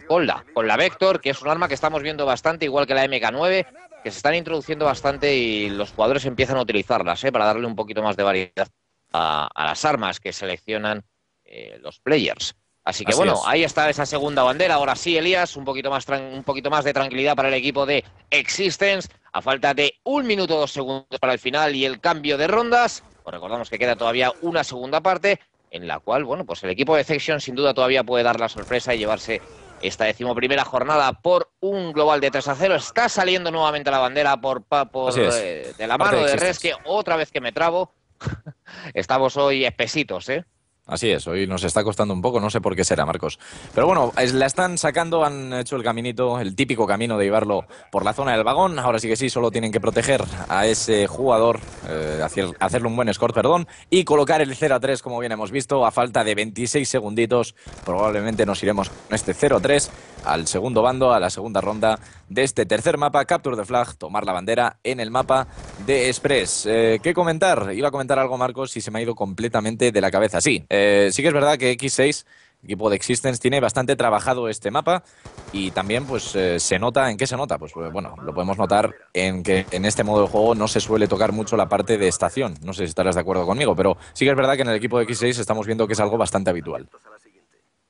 Holda con la Vector, que es un arma que estamos viendo bastante, igual que la MK9, que se están introduciendo bastante y los jugadores empiezan a utilizarlas, ¿eh? para darle un poquito más de variedad a, las armas que seleccionan eh, los players. Así que bueno, ahí está esa segunda bandera. Ahora sí, Elías, un poquito, más un poquito más de tranquilidad para el equipo de Existence. A falta de un minuto, dos segundos para el final y el cambio de rondas. Os recordamos que queda todavía una segunda parte en la cual, bueno, pues el equipo de Section sin duda todavía puede dar la sorpresa y llevarse esta decimoprimera jornada por un global de 3 a 0. Está saliendo nuevamente la bandera por, Papo eh, de la mano de, que otra vez que me trabo. Estamos hoy espesitos, ¿eh? Así es, hoy nos está costando un poco, no sé por qué será, Marcos. Pero bueno, la están sacando, han hecho el caminito, el típico camino de llevarlo por la zona del vagón. Ahora sí que sí, solo tienen que proteger a ese jugador, eh, hacer, hacerle un buen score, perdón, y colocar el 0 3, como bien hemos visto, a falta de 26 segunditos. Probablemente nos iremos con este 0 3 al segundo bando, a la segunda ronda de este tercer mapa, Capture the Flag, tomar la bandera en el mapa de Express. Eh, ¿Qué comentar? Iba a comentar algo, Marcos, y se me ha ido completamente de la cabeza. Sí, eh, eh, sí que es verdad que X6 equipo de Existence tiene bastante trabajado este mapa y también pues eh, se nota en qué se nota pues, pues bueno lo podemos notar en que en este modo de juego no se suele tocar mucho la parte de estación no sé si estarás de acuerdo conmigo pero sí que es verdad que en el equipo de X6 estamos viendo que es algo bastante habitual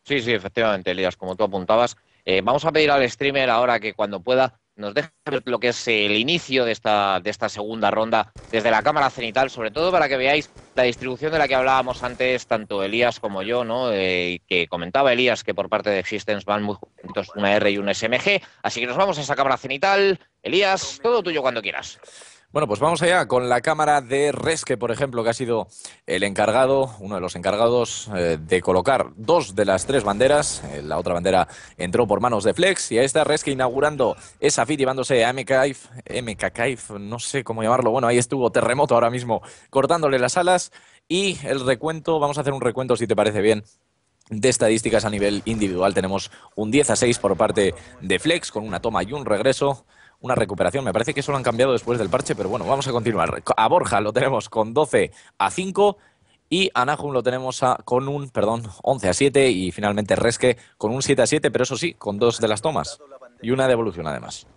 sí sí efectivamente Elías como tú apuntabas eh, vamos a pedir al streamer ahora que cuando pueda nos deja ver lo que es el inicio de esta, de esta segunda ronda desde la cámara cenital, sobre todo para que veáis la distribución de la que hablábamos antes, tanto Elías como yo, ¿no? Eh, que comentaba Elías que por parte de Existence van muy juntos una R y un SMG. Así que nos vamos a esa cámara cenital. Elías, todo tuyo cuando quieras. Bueno, pues vamos allá con la cámara de Resque, por ejemplo, que ha sido el encargado, uno de los encargados eh, de colocar dos de las tres banderas. Eh, la otra bandera entró por manos de Flex y ahí está Resque inaugurando esa fit llevándose a MKIF, MKKIF, no sé cómo llamarlo. Bueno, ahí estuvo Terremoto ahora mismo cortándole las alas y el recuento, vamos a hacer un recuento si te parece bien de estadísticas a nivel individual. Tenemos un 10 a 6 por parte de Flex con una toma y un regreso una recuperación. Me parece que eso lo han cambiado después del parche, pero bueno, vamos a continuar. A Borja lo tenemos con 12 a 5 y a Nahum lo tenemos a, con un, perdón, 11 a 7 y finalmente Resque con un 7 a 7, pero eso sí, con dos de las tomas y una devolución además.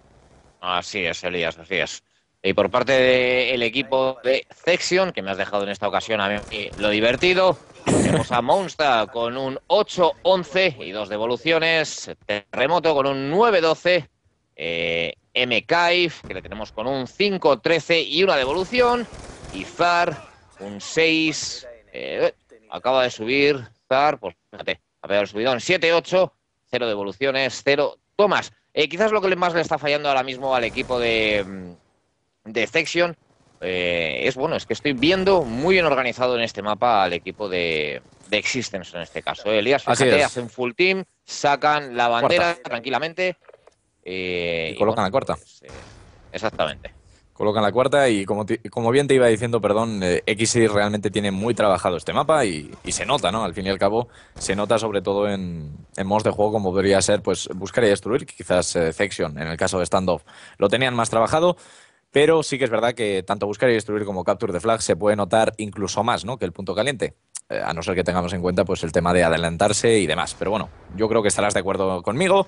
Así es, Elías, así es. Y por parte del equipo de Section, que me has dejado en esta ocasión a mí lo divertido, tenemos a Monsta con un 8-11 y dos devoluciones, Terremoto con un 9-12, eh, MKIF, que le tenemos con un 5-13 y una devolución. Y Zar, un 6. Eh, acaba de subir Zar, pues fíjate, ha pegado el subidón 7-8, 0 devoluciones, 0 tomas. Eh, quizás lo que más le está fallando ahora mismo al equipo de, mm, de eh, es bueno, es que estoy viendo muy bien organizado en este mapa al equipo de, de Existence en este caso. Elías, fíjate, hacen full team, sacan la bandera tranquilamente eh, y, colocan la cuarta. Pues, eh, exactamente colocan la cuarta y como, bien te iba diciendo, perdón, eh, X realmente tiene muy trabajado este mapa y, se nota, ¿no? Al fin y al cabo, se nota sobre todo en, en modos de juego como debería ser pues buscar y destruir, quizás eh, en el caso de Standoff lo tenían más trabajado, pero sí que es verdad que tanto buscar y destruir como Capture de Flag se puede notar incluso más, ¿no? Que el punto caliente. a no ser que tengamos en cuenta pues, el tema de adelantarse y demás. Pero bueno, yo creo que estarás de acuerdo conmigo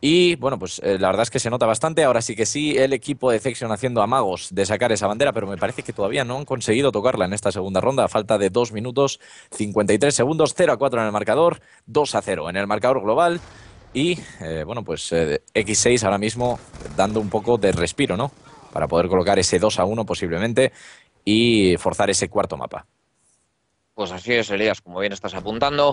y bueno, pues eh, la verdad es que se nota bastante. Ahora sí que sí, el equipo de Section haciendo amagos de sacar esa bandera, pero me parece que todavía no han conseguido tocarla en esta segunda ronda. A falta de 2 minutos 53 segundos, 0 a 4 en el marcador, 2 a 0 en el marcador global. Y eh, bueno, pues eh, X6 ahora mismo dando un poco de respiro, ¿no? Para poder colocar ese 2 a 1 posiblemente y forzar ese cuarto mapa. Pues así es, Elías, como bien estás apuntando,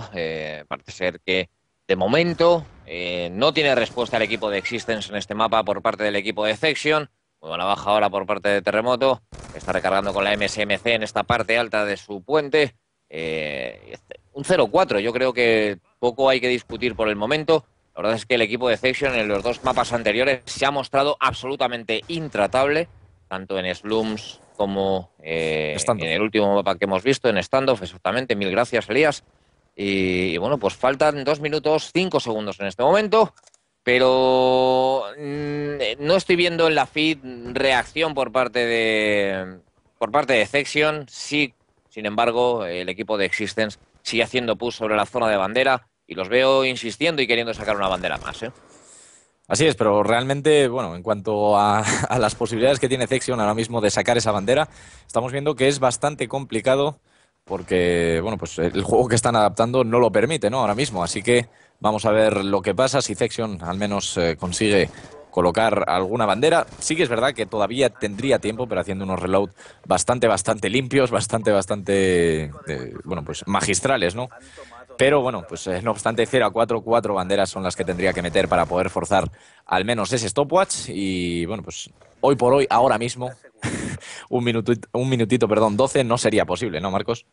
parece ser que de este momento, eh, no tiene respuesta el equipo de Existence en este mapa por parte del equipo de Section. Muy buena baja ahora por parte de Terremoto. Está recargando con la MSMC en esta parte alta de su puente. Eh, este, un 0-4, yo creo que poco hay que discutir por el momento. La verdad es que el equipo de Section en los dos mapas anteriores se ha mostrado absolutamente intratable, tanto en Slums como eh, en el último mapa que hemos visto, en Standoff, exactamente. Mil gracias, Elías. Y, bueno, pues faltan dos minutos, cinco segundos en este momento pero mm, no estoy viendo en la feed reacción por parte de por parte de Sí, sin embargo, el equipo de Existence sigue haciendo push sobre la zona de bandera y los veo insistiendo y queriendo sacar una bandera más. ¿eh? Así es, pero realmente, bueno, en cuanto a, las posibilidades que tiene Section ahora mismo de sacar esa bandera, estamos viendo que es bastante complicado porque bueno, pues el juego que están adaptando no lo permite, ¿no? Ahora mismo, así que vamos a ver lo que pasa si Section al menos eh, consigue colocar alguna bandera. Sí que es verdad que todavía tendría tiempo, pero haciendo unos reload bastante, bastante limpios, bastante, bastante, eh, bueno, pues magistrales, ¿no? Pero bueno, pues eh, no obstante, 0 a 4, 4 banderas son las que tendría que meter para poder forzar al menos ese stopwatch. Y bueno, pues hoy por hoy, ahora mismo, un, minutito, un perdón, 12 no sería posible, ¿no, Marcos?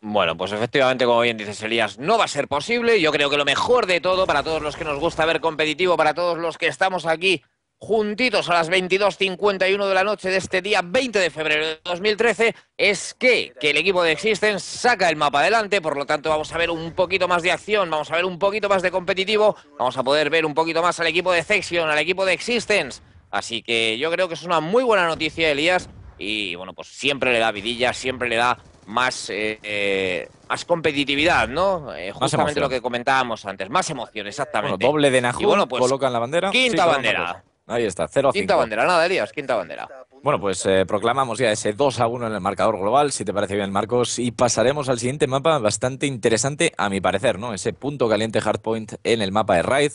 Bueno, pues efectivamente, como bien dices, Elías, no va a ser posible. Yo creo que lo mejor de todo, para todos los que nos gusta ver competitivo, para todos los que estamos aquí juntitos a las 22.51 de la noche de este día 20 de febrero de 2013 es que, el equipo de Existence saca el mapa adelante, por lo tanto vamos a ver un poquito más de acción, vamos a ver un poquito más de competitivo, vamos a poder ver un poquito más al equipo de Section, al equipo de Existence. Así que yo creo que es una muy buena noticia, Elías, y bueno, pues siempre le da vidilla, siempre le da más, eh, eh, competitividad, ¿no? Eh, justamente lo que comentábamos antes, más emoción, exactamente. doble de najo, y bueno, pues, colocan la bandera. Quinta bandera. Ahí está, 0 a 5. Quinta bandera, nada, Elías, quinta bandera. Bueno, pues eh, proclamamos ya ese 2 a 1 en el marcador global, si te parece bien, Marcos. Y pasaremos al siguiente mapa, bastante interesante a mi parecer, ¿no? Ese punto caliente hardpoint en el mapa de Raid.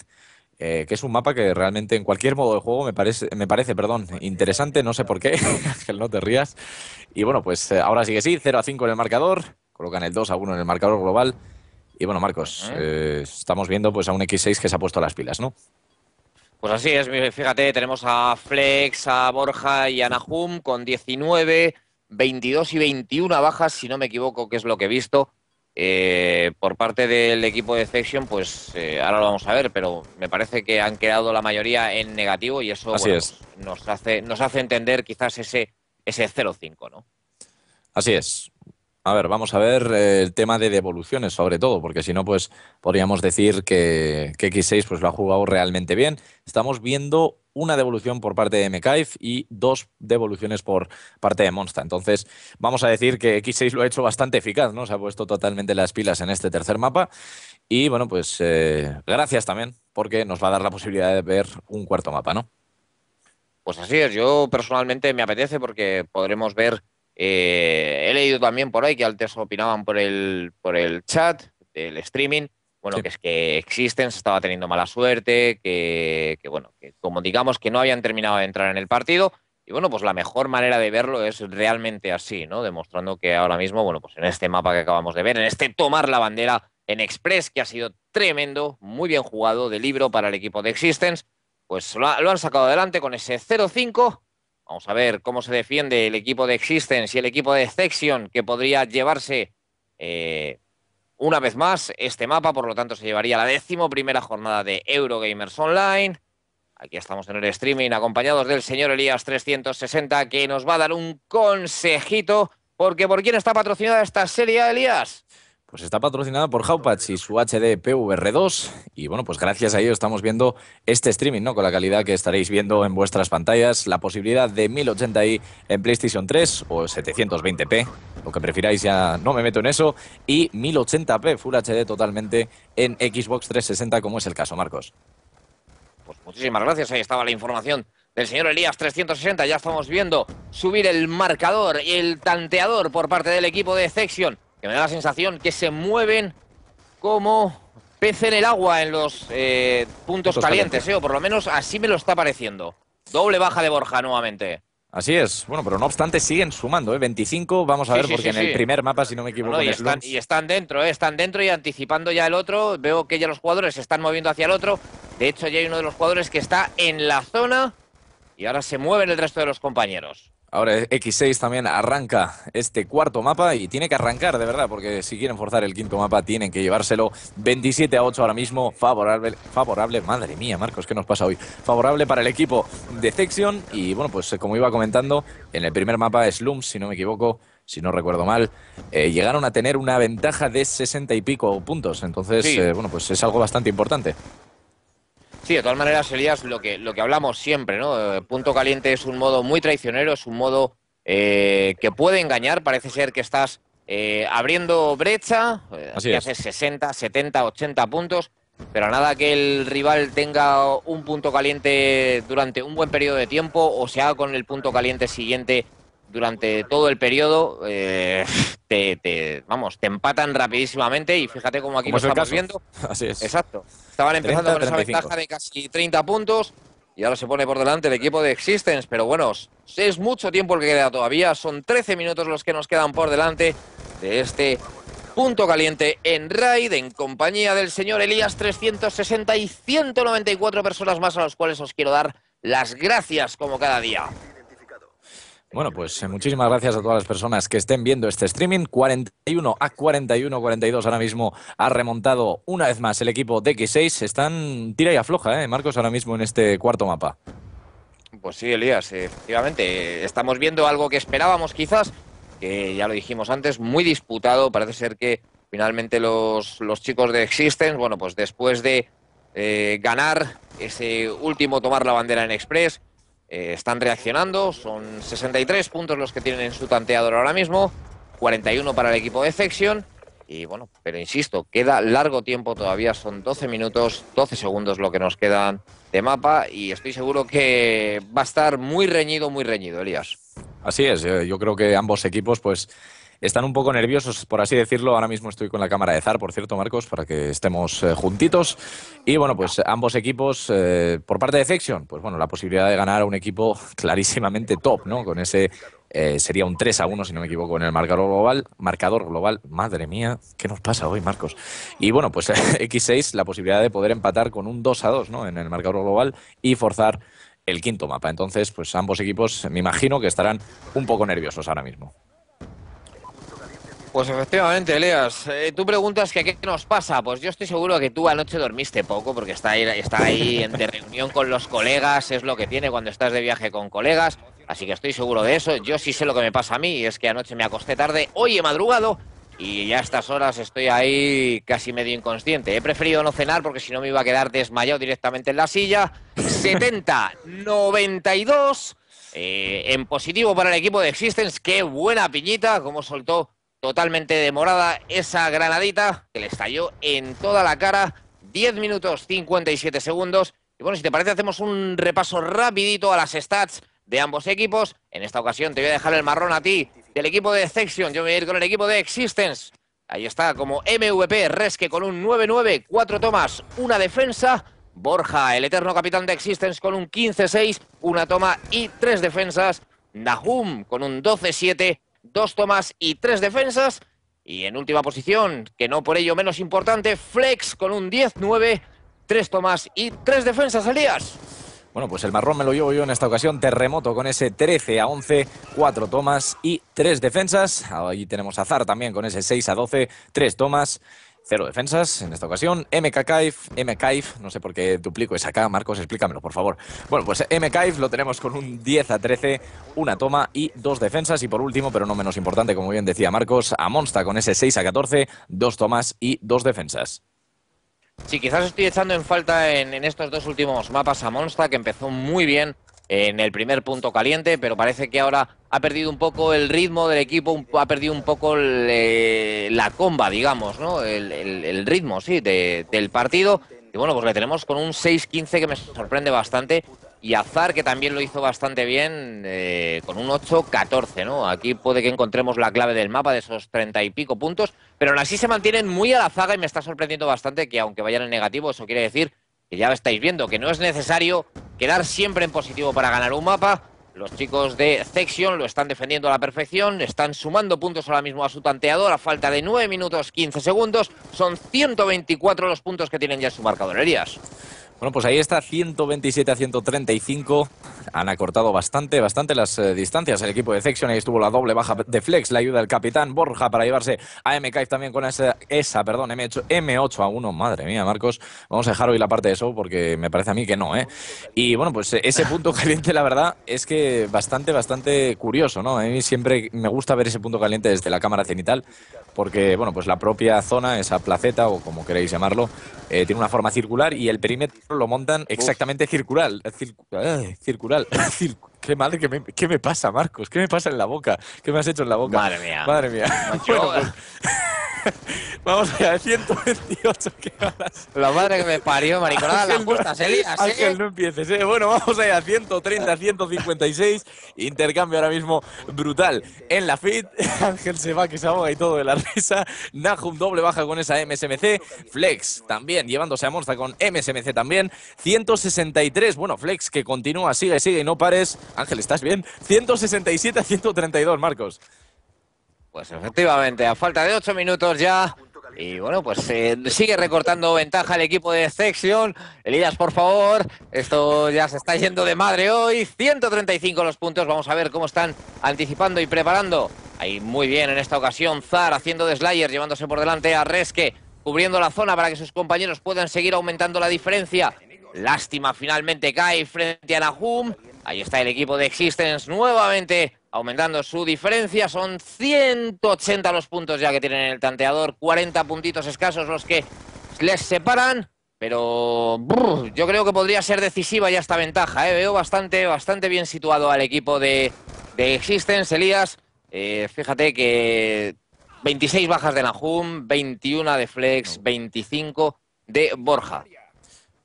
Eh, que es un mapa que realmente en cualquier modo de juego me parece, me parece perdón, interesante, no sé por qué, Ángel, no te rías. Y bueno, pues eh, ahora sí que sí, 0 a 5 en el marcador, colocan el 2 a 1 en el marcador global. Y bueno, Marcos, estamos viendo pues a un X6 que se ha puesto las pilas, ¿no? Pues así es, fíjate, tenemos a Flex, a Borja y a Nahum con 19, 22 y 21 bajas, si no me equivoco, que es lo que he visto. Eh, por parte del equipo de Section, pues eh, ahora lo vamos a ver, pero me parece que han quedado la mayoría en negativo y eso nos, hace, nos hace entender quizás ese, ese 0-5, ¿no? Así es. A ver, vamos a ver eh, el tema de devoluciones, sobre todo, porque si no, pues podríamos decir que, X6 pues, lo ha jugado realmente bien. Estamos viendo una devolución por parte de McKife y dos devoluciones por parte de Monsta. Entonces, vamos a decir que X6 lo ha hecho bastante eficaz, ¿no? Se ha puesto totalmente las pilas en este tercer mapa. Y bueno, pues eh, gracias también, porque nos va a dar la posibilidad de ver un cuarto mapa, ¿no? Pues así es, yo personalmente me apetece porque podremos ver eh, he leído también por ahí que antes opinaban por el, por el chat, del streaming, bueno, que es que Existence estaba teniendo mala suerte, que, bueno, que como digamos que no habían terminado de entrar en el partido. Y bueno, pues la mejor manera de verlo es realmente así, ¿no? Demostrando que ahora mismo, bueno, pues en este mapa que acabamos de ver, en este tomar la bandera en Express, que ha sido tremendo, muy bien jugado de libro para el equipo de Existence, pues lo, lo han sacado adelante con ese 0-5 Vamos a ver cómo se defiende el equipo de Existence y el equipo de Section, que podría llevarse eh, una vez más este mapa, por lo tanto se llevaría la décimo primera jornada de Eurogamers Online. Aquí estamos en el streaming acompañados del señor Elías 360 que nos va a dar un consejito porque por quién está patrocinada esta serie, Elías pues está patrocinada por Howpatch y su HD PVR2. Y bueno, pues gracias a ello estamos viendo este streaming, ¿no? Con la calidad que estaréis viendo en vuestras pantallas, la posibilidad de 1080i en PlayStation 3 o 720p, lo que prefiráis, ya no me meto en eso, y 1080p Full HD totalmente en Xbox 360, como es el caso, Marcos. Pues muchísimas gracias, ahí estaba la información del señor Elías 360. Ya estamos viendo subir el marcador y el tanteador por parte del equipo de Section que me da la sensación que se mueven como pez en el agua en los eh, puntos, calientes, eh, o por lo menos así me lo está pareciendo. Doble baja de Borja nuevamente. Así es, bueno, pero no obstante siguen sumando, ¿eh? 25, vamos a ver, porque en el primer mapa, si no me equivoco, y, están, y, están, dentro, ¿eh? están dentro y anticipando ya el otro, veo que ya los jugadores se están moviendo hacia el otro, de hecho ya hay uno de los jugadores que está en la zona y ahora se mueven el resto de los compañeros. Ahora X6 también arranca este cuarto mapa y tiene que arrancar de verdad, porque si quieren forzar el quinto mapa tienen que llevárselo 27 a 8 ahora mismo, favorable, favorable, madre mía Marcos, ¿qué nos pasa hoy? Favorable para el equipo de Section y bueno, pues eh, como iba comentando, en el primer mapa Slums, si no me equivoco, si no recuerdo mal, eh, llegaron a tener una ventaja de 60 y pico puntos, entonces eh, bueno, pues es algo bastante importante. Sí, de todas maneras, Elías, lo que, lo que hablamos siempre, ¿no? Eh, punto caliente es un modo muy traicionero, es un modo eh, que puede engañar, parece ser que estás eh, abriendo brecha, Así que haces 60, 70, 80 puntos, pero nada que el rival tenga un punto caliente durante un buen periodo de tiempo o se haga con el punto caliente siguiente durante todo el periodo eh, te, vamos, te empatan rapidísimamente y fíjate cómo aquí lo estamos viendo. Así es. Exacto. Estaban empezando con esa ventaja de casi 30 puntos y ahora se pone por delante el equipo de Existence, pero bueno, es mucho tiempo el que queda todavía, son 13 minutos los que nos quedan por delante de este punto caliente en Raid, en compañía del señor Elías 360 y 194 personas más a los cuales os quiero dar las gracias como cada día. Bueno, pues eh, muchísimas gracias a todas las personas que estén viendo este streaming. 41 a 41, 42 ahora mismo ha remontado una vez más el equipo de X6. Están tira y afloja, ¿eh, Marcos, ahora mismo en este cuarto mapa. Pues sí, Elías, efectivamente. Estamos viendo algo que esperábamos quizás, que ya lo dijimos antes, muy disputado. Parece ser que finalmente los, los chicos de Existence, bueno, pues después de eh, ganar ese último tomar la bandera en Express, eh, están reaccionando, son 63 puntos los que tienen en su tanteador ahora mismo, 41 para el equipo de Fexion, Y bueno, pero insisto, queda largo tiempo todavía, son 12 minutos, 12 segundos lo que nos quedan de mapa y estoy seguro que va a estar muy reñido, muy reñido, Elías. Así es, eh, yo creo que ambos equipos pues están un poco nerviosos, por así decirlo. Ahora mismo estoy con la cámara de Zar, por cierto, Marcos, para que estemos eh, juntitos. Y bueno, pues eh, ambos equipos, eh, por parte de Section, pues bueno, la posibilidad de ganar a un equipo clarísimamente top, ¿no? Con ese sería un 3 a 1, si no me equivoco, en el marcador global. Marcador global, madre mía, ¿qué nos pasa hoy, Marcos? Y bueno, pues X6, la posibilidad de poder empatar con un 2 a 2 ¿no? en el marcador global y forzar el quinto mapa. Entonces, pues ambos equipos me imagino que estarán un poco nerviosos ahora mismo. Pues efectivamente, Elias. Eh, tú preguntas que qué nos pasa. Pues yo estoy seguro que tú anoche dormiste poco porque está ahí, está ahí en de reunión con los colegas, es lo que tiene cuando estás de viaje con colegas. Así que estoy seguro de eso. Yo sí sé lo que me pasa a mí, es que anoche me acosté tarde, hoy he madrugado y ya a estas horas estoy ahí casi medio inconsciente. He preferido no cenar porque si no me iba a quedar desmayado directamente en la silla. 70, 92. Eh, en positivo para el equipo de Existence, qué buena piñita, como soltó totalmente demorada esa granadita que le estalló en toda la cara. 10 minutos 57 segundos. Y bueno, si te parece, hacemos un repaso rapidito a las stats de ambos equipos. En esta ocasión te voy a dejar el marrón a ti del equipo de Section. Yo me voy a ir con el equipo de Existence. Ahí está, como MVP, Resque con un 9-9, 4 tomas, una defensa. Borja, el eterno capitán de Existence, con un 15-6, una toma y tres defensas. Nahum con un 12-7 dos tomas y tres defensas. Y en última posición, que no por ello menos importante, Flex con un 10-9, tres tomas y tres defensas, Elías. Bueno, pues el marrón me lo llevo yo en esta ocasión. Terremoto con ese 13 a 11, Cuatro tomas y tres defensas. Ahí tenemos azar también con ese 6 a 12, Tres tomas Cero defensas en esta ocasión. MKKIF, MKIF, no sé por qué duplico esa K, Marcos, explícamelo, por favor. Bueno, pues MKIF lo tenemos con un 10 a 13, una toma y dos defensas. Y por último, pero no menos importante, como bien decía Marcos, a Monsta con ese 6 a 14, dos tomas y dos defensas. Sí, quizás estoy echando en falta en, en estos dos últimos mapas a Monsta, que empezó muy bien en el primer punto caliente, pero parece que ahora ha perdido un poco el ritmo del equipo, ha perdido un poco eh, la comba, digamos, ¿no? El, ritmo, sí, del partido. Y bueno, pues le tenemos con un 6-15 que me sorprende bastante. Y Azar, que también lo hizo bastante bien, eh, con un 8-14, ¿no? Aquí puede que encontremos la clave del mapa de esos treinta y pico puntos, pero aún así se mantienen muy a la zaga y me está sorprendiendo bastante que aunque vayan en negativo, eso quiere decir que ya estáis viendo que no es necesario quedar siempre en positivo para ganar un mapa. Los chicos de Zexion lo están defendiendo a la perfección, están sumando puntos ahora mismo a su tanteador a falta de 9 minutos 15 segundos. Son 124 los puntos que tienen ya en su marcador, Elías. Bueno, pues ahí está, 127 a 135. Han acortado bastante, bastante las eh, distancias. El equipo de Section ahí estuvo la doble baja de Flex, la ayuda del capitán Borja para llevarse a MKF también con esa, esa perdón, M8, M8 a 1. Madre mía, Marcos. Vamos a dejar hoy la parte de eso porque me parece a mí que no, ¿eh? Y bueno, pues eh, ese punto caliente, la verdad, es que bastante, bastante curioso, ¿no? A mí siempre me gusta ver ese punto caliente desde la cámara cenital porque bueno, pues la propia zona, esa placeta o como queréis llamarlo, eh, tiene una forma circular y el perímetro lo montan exactamente eh, circular. circular. qué madre, que ¿qué me pasa, Marcos? ¿Qué me pasa en la boca? ¿Qué me has hecho en la boca? Madre mía. Madre mía. Vamos allá, 128 La madre que me parió, maricona, la justa, Eli ¿sí? Ángel, ¿eh? no empieces, ¿eh? Bueno, vamos allá, 130, 156. Intercambio ahora mismo brutal en la FIT. Ángel se va, que se ahoga y todo de la risa. Najum doble baja con esa MSMC. Flex también, llevándose a Monza con MSMC también. 163, bueno, Flex que continúa, sigue, sigue y no pares. Ángel, ¿estás bien? 167 a 132, Marcos. Pues efectivamente, a falta de ocho minutos ya. Y bueno, pues eh, sigue recortando ventaja el equipo de Section. Elías, por favor, esto ya se está yendo de madre hoy. 135 los puntos, vamos a ver cómo están anticipando y preparando. Ahí muy bien en esta ocasión Zar haciendo de Slayer, llevándose por delante a Resque, cubriendo la zona para que sus compañeros puedan seguir aumentando la diferencia. Lástima, finalmente cae frente a Nahum. Ahí está el equipo de Existence nuevamente aumentando su diferencia. Son 180 los puntos ya que tienen el tanteador, 40 puntitos escasos los que les separan. Pero yo creo que podría ser decisiva ya esta ventaja. ¿eh? Veo bastante, bastante bien situado al equipo de, de Existence, Elías. Eh, fíjate que 26 bajas de Nahum, 21 de Flex, 25 de Borja.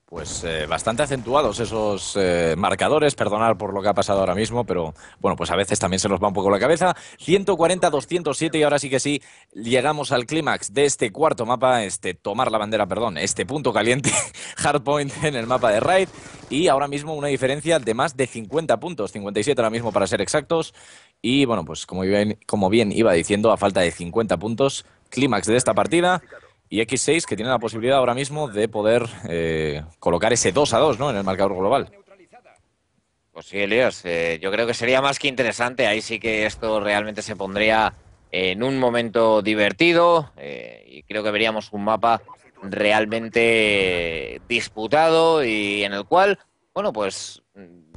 Pues eh, bastante acentuados esos eh, marcadores, perdonar por lo que ha pasado ahora mismo, pero bueno, pues a veces también se nos va un poco la cabeza. 140-207 y ahora sí que sí, llegamos al clímax de este cuarto mapa, este tomar la bandera, perdón, este punto caliente, hardpoint en el mapa de Raid y ahora mismo una diferencia de más de 50 puntos, 57 ahora mismo para ser exactos y bueno, pues como bien, como bien iba diciendo, a falta de 50 puntos, clímax de esta partida y X6 que tiene la posibilidad ahora mismo de poder eh, colocar ese 2 a 2 ¿no? en el marcador global. Pues sí, Elias, eh, yo creo que sería más que interesante. Ahí sí que esto realmente se pondría en un momento divertido eh, y creo que veríamos un mapa realmente disputado y en el cual, bueno, pues mm,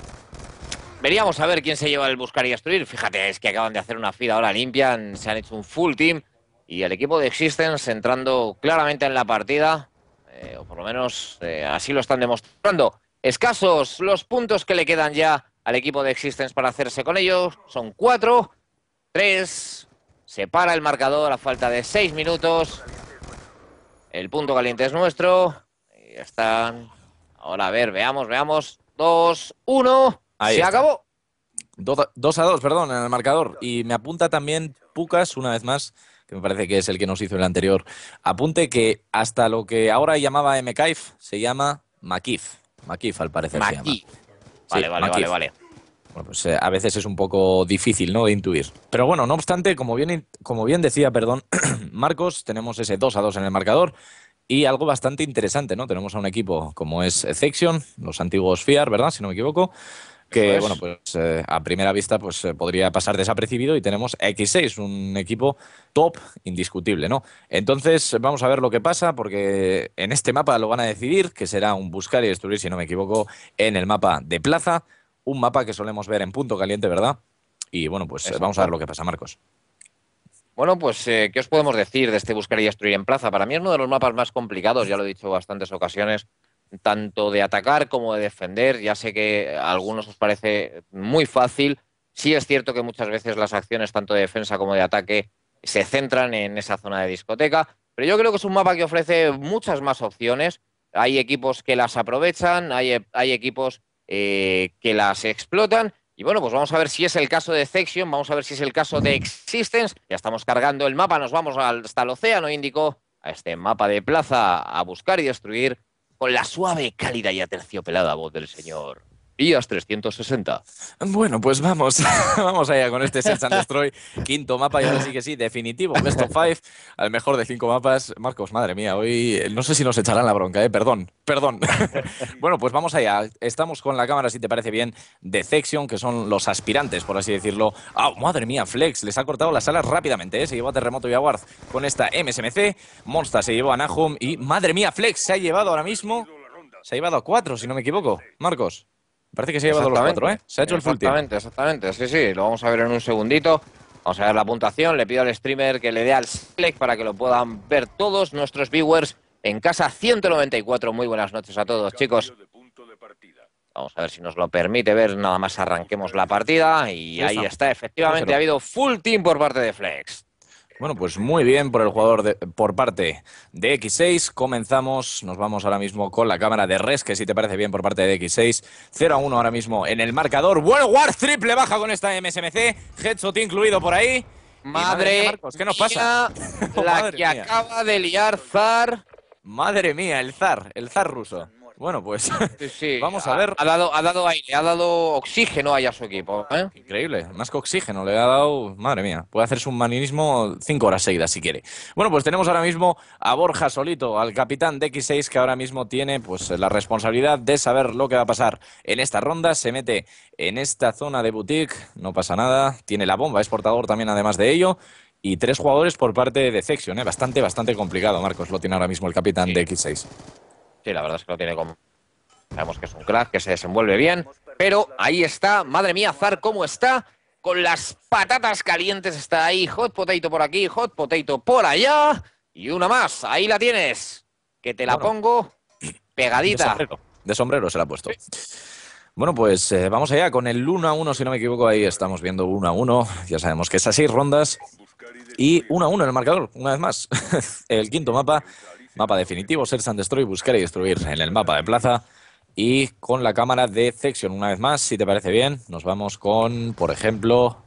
veríamos a ver quién se lleva el buscar y destruir. Fíjate, es que acaban de hacer una fila ahora limpia, se han hecho un full team y el equipo de Existence entrando claramente en la partida, eh, o por lo menos eh, así lo están demostrando. Escasos los puntos que le quedan ya al equipo de Existence para hacerse con ellos, son cuatro, tres, para el marcador a falta de seis minutos, el punto caliente es nuestro, y están, ahora a ver, veamos, veamos, dos, uno, Ahí se acabó. Dos a dos, perdón, en el marcador. Y me apunta también Pucas, una vez más, que me parece que es el que nos hizo el anterior apunte, que hasta lo que ahora llamaba MKIF se llama MAKIF. MAKIF, al parecer se llama. Vale, vale, vale, vale. pues eh, a veces es un poco difícil, ¿no?, de intuir. Pero bueno, no obstante, como bien, decía, perdón, Marcos, tenemos ese 2 a 2 en el marcador y algo bastante interesante, ¿no? Tenemos a un equipo como es Section, los antiguos FIAR, ¿verdad?, si no me equivoco, que bueno, pues eh, a primera vista pues eh, podría pasar desapercibido y tenemos X6, un equipo top indiscutible, ¿no? Entonces vamos a ver lo que pasa porque en este mapa lo van a decidir, que será un buscar y destruir, si no me equivoco, en el mapa de plaza, un mapa que solemos ver en punto caliente, ¿verdad? Y bueno, pues eh, vamos a ver lo que pasa, Marcos. Bueno, pues, ¿qué os podemos decir de este buscar y destruir en plaza? Para mí es uno de los mapas más complicados, ya lo he dicho bastantes ocasiones, tanto de atacar como de defender. Ya sé que a algunos os parece muy fácil. Sí es cierto que muchas veces las acciones tanto de defensa como de ataque se centran en esa zona de discoteca, pero yo creo que es un mapa que ofrece muchas más opciones. Hay equipos que las aprovechan, hay, equipos eh, que las explotan. Y bueno, pues vamos a ver si es el caso de Section, vamos a ver si es el caso de Existence. Ya estamos cargando el mapa, nos vamos hasta el océano Índico, a este mapa de plaza, a buscar y destruir con la suave, cálida y aterciopelada voz del señor Pías 360. Bueno, pues vamos, vamos allá con este Search and Destroy, quinto mapa, y ahora sí que sí, definitivo, best of five, al mejor de cinco mapas. Marcos, madre mía, hoy eh, no sé si nos echarán la bronca, ¿eh? perdón, perdón. bueno, pues vamos allá, estamos con la cámara, si te parece bien, de que son los aspirantes, por así decirlo. ¡Ah, madre mía, Flex! Les ha cortado las alas rápidamente, eh, se llevó a Terremoto y a con esta MSMC, Monsta se llevó a Nahum y, madre mía, Flex se ha llevado ahora mismo... Se ha llevado a cuatro, si no me equivoco. Marcos. Parece que se ha llevado los cuatro, ¿eh? Se ha hecho el full Exactamente, exactamente. Sí, sí, lo vamos a ver en un segundito. Vamos a ver la puntuación. Le pido al streamer que le dé al select para que lo puedan ver todos nuestros viewers en casa 194. Muy buenas noches a todos, chicos. Vamos a ver si nos lo permite ver. Nada más arranquemos la partida. Y ahí está. Efectivamente, ha habido full team por parte de Flex. Bueno, pues muy bien por el jugador por parte de X6. Comenzamos, nos vamos ahora mismo con la cámara de res, que si te parece bien por parte de X6. 0 a 1 ahora mismo en el marcador. World War triple baja con esta MSMC. Headshot incluido por ahí. Madre, Marcos, ¿qué nos pasa? la que acaba de liar Zar. Madre mía, el Zar, el Zar ruso. Bueno, pues sí, vamos a ver. Ha, dado, ha dado aire, ha dado oxígeno ahí a su equipo. ¿eh? Increíble, más que oxígeno, le ha dado, madre mía, puede hacerse un maninismo cinco horas seguidas si quiere. Bueno, pues tenemos ahora mismo a Borja Solito, al capitán de X6, que ahora mismo tiene pues la responsabilidad de saber lo que va a pasar en esta ronda. Se mete en esta zona de boutique, no pasa nada, tiene la bomba, es portador también además de ello y tres jugadores por parte de Section. ¿eh? Bastante, bastante complicado, Marcos. Lo tiene ahora mismo el capitán de X6. Sí, la verdad es que lo tiene como. Sabemos que es un crack, que se desenvuelve bien. Pero ahí está. Madre mía, Zar, ¿cómo está? Con las patatas calientes está ahí. Hot potato por aquí, hot potato por allá. Y una más. Ahí la tienes. Que te la pongo pegadita. De sombrero. se la ha puesto. Bueno, pues eh, vamos allá con el 1 a 1, si no me equivoco, ahí estamos viendo 1 a 1. Ya sabemos que es a 6 rondas y 1 a 1 en el marcador, una vez más. el quinto mapa Mapa definitivo, Ser San Destroy, buscar y destruir en el mapa de plaza. Y con la cámara de Section, una vez más, si te parece bien, nos vamos con, por ejemplo,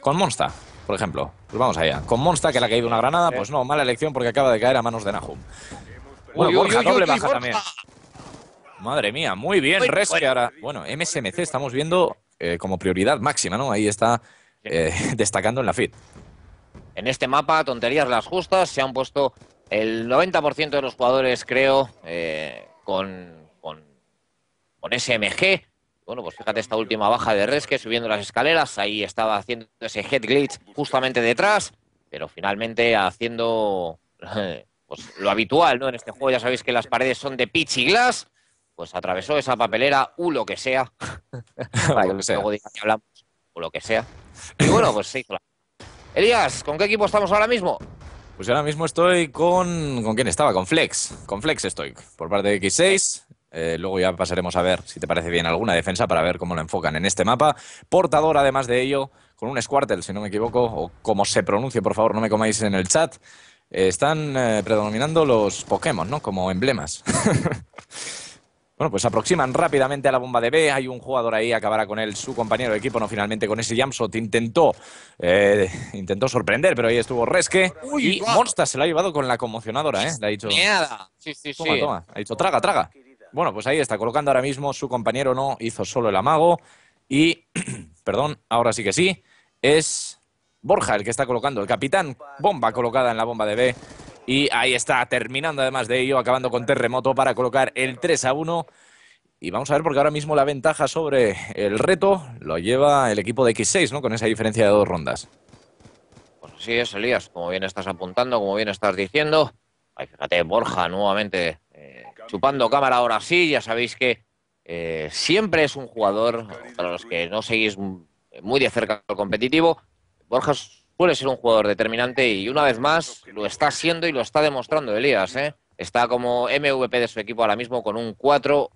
con Monsta, por ejemplo. Pues vamos allá. Con Monsta, que le ha caído una granada, pues no, mala elección porque acaba de caer a manos de Nahum. Bueno, Borja, doble baja también. Madre mía, muy bien, que ahora. Bueno, MSMC estamos viendo eh, como prioridad máxima, ¿no? Ahí está eh, destacando en la FIT. En este mapa, tonterías las justas, se han puesto el 90% de los jugadores, creo, eh, con, con, SMG. Bueno, pues fíjate esta última baja de Resque subiendo las escaleras. Ahí estaba haciendo ese head glitch justamente detrás, pero finalmente haciendo pues, lo habitual, ¿no? En este juego ya sabéis que las paredes son de pitch y glass. Pues atravesó esa papelera, u lo que sea. luego hablamos, o lo que sea. Y bueno, pues se hizo Elías, ¿con qué equipo estamos ahora mismo? Pues ahora mismo estoy con. ¿Con quién estaba? Con Flex. Con Flex estoy. Por parte de X6. Eh, luego ya pasaremos a ver si te parece bien alguna defensa para ver cómo la enfocan en este mapa. Portador, además de ello, con un Squirtle, si no me equivoco, o como se pronuncie, por favor, no me comáis en el chat. Eh, están eh, predominando los Pokémon, ¿no? Como emblemas. Bueno, pues aproximan rápidamente a la bomba de B. Hay un jugador ahí, acabará con él su compañero de equipo. No, finalmente con ese Jamsot intentó, eh, intentó sorprender, pero ahí estuvo Resque. y Monsta se lo ha llevado con la conmocionadora, ¿eh? Le ha dicho. Mierda. Sí, sí, toma, Toma. Ha dicho, traga, traga. Bueno, pues ahí está, colocando ahora mismo su compañero, no hizo solo el amago. Y, perdón, ahora sí que sí, es Borja el que está colocando, el capitán. Bomba colocada en la bomba de B y ahí está, terminando además de ello, acabando con terremoto para colocar el 3 a 1. Y vamos a ver, porque ahora mismo la ventaja sobre el reto lo lleva el equipo de X6, ¿no? Con esa diferencia de dos rondas. Pues así es, Elías, como bien estás apuntando, como bien estás diciendo. ahí fíjate, Borja nuevamente eh, chupando cámara ahora sí. Ya sabéis que eh, siempre es un jugador, para los que no seguís muy de cerca al competitivo, Borja puede ser un jugador determinante y una vez más lo está siendo y lo está demostrando Elías. ¿eh? Está como MVP de su equipo ahora mismo con un 4-1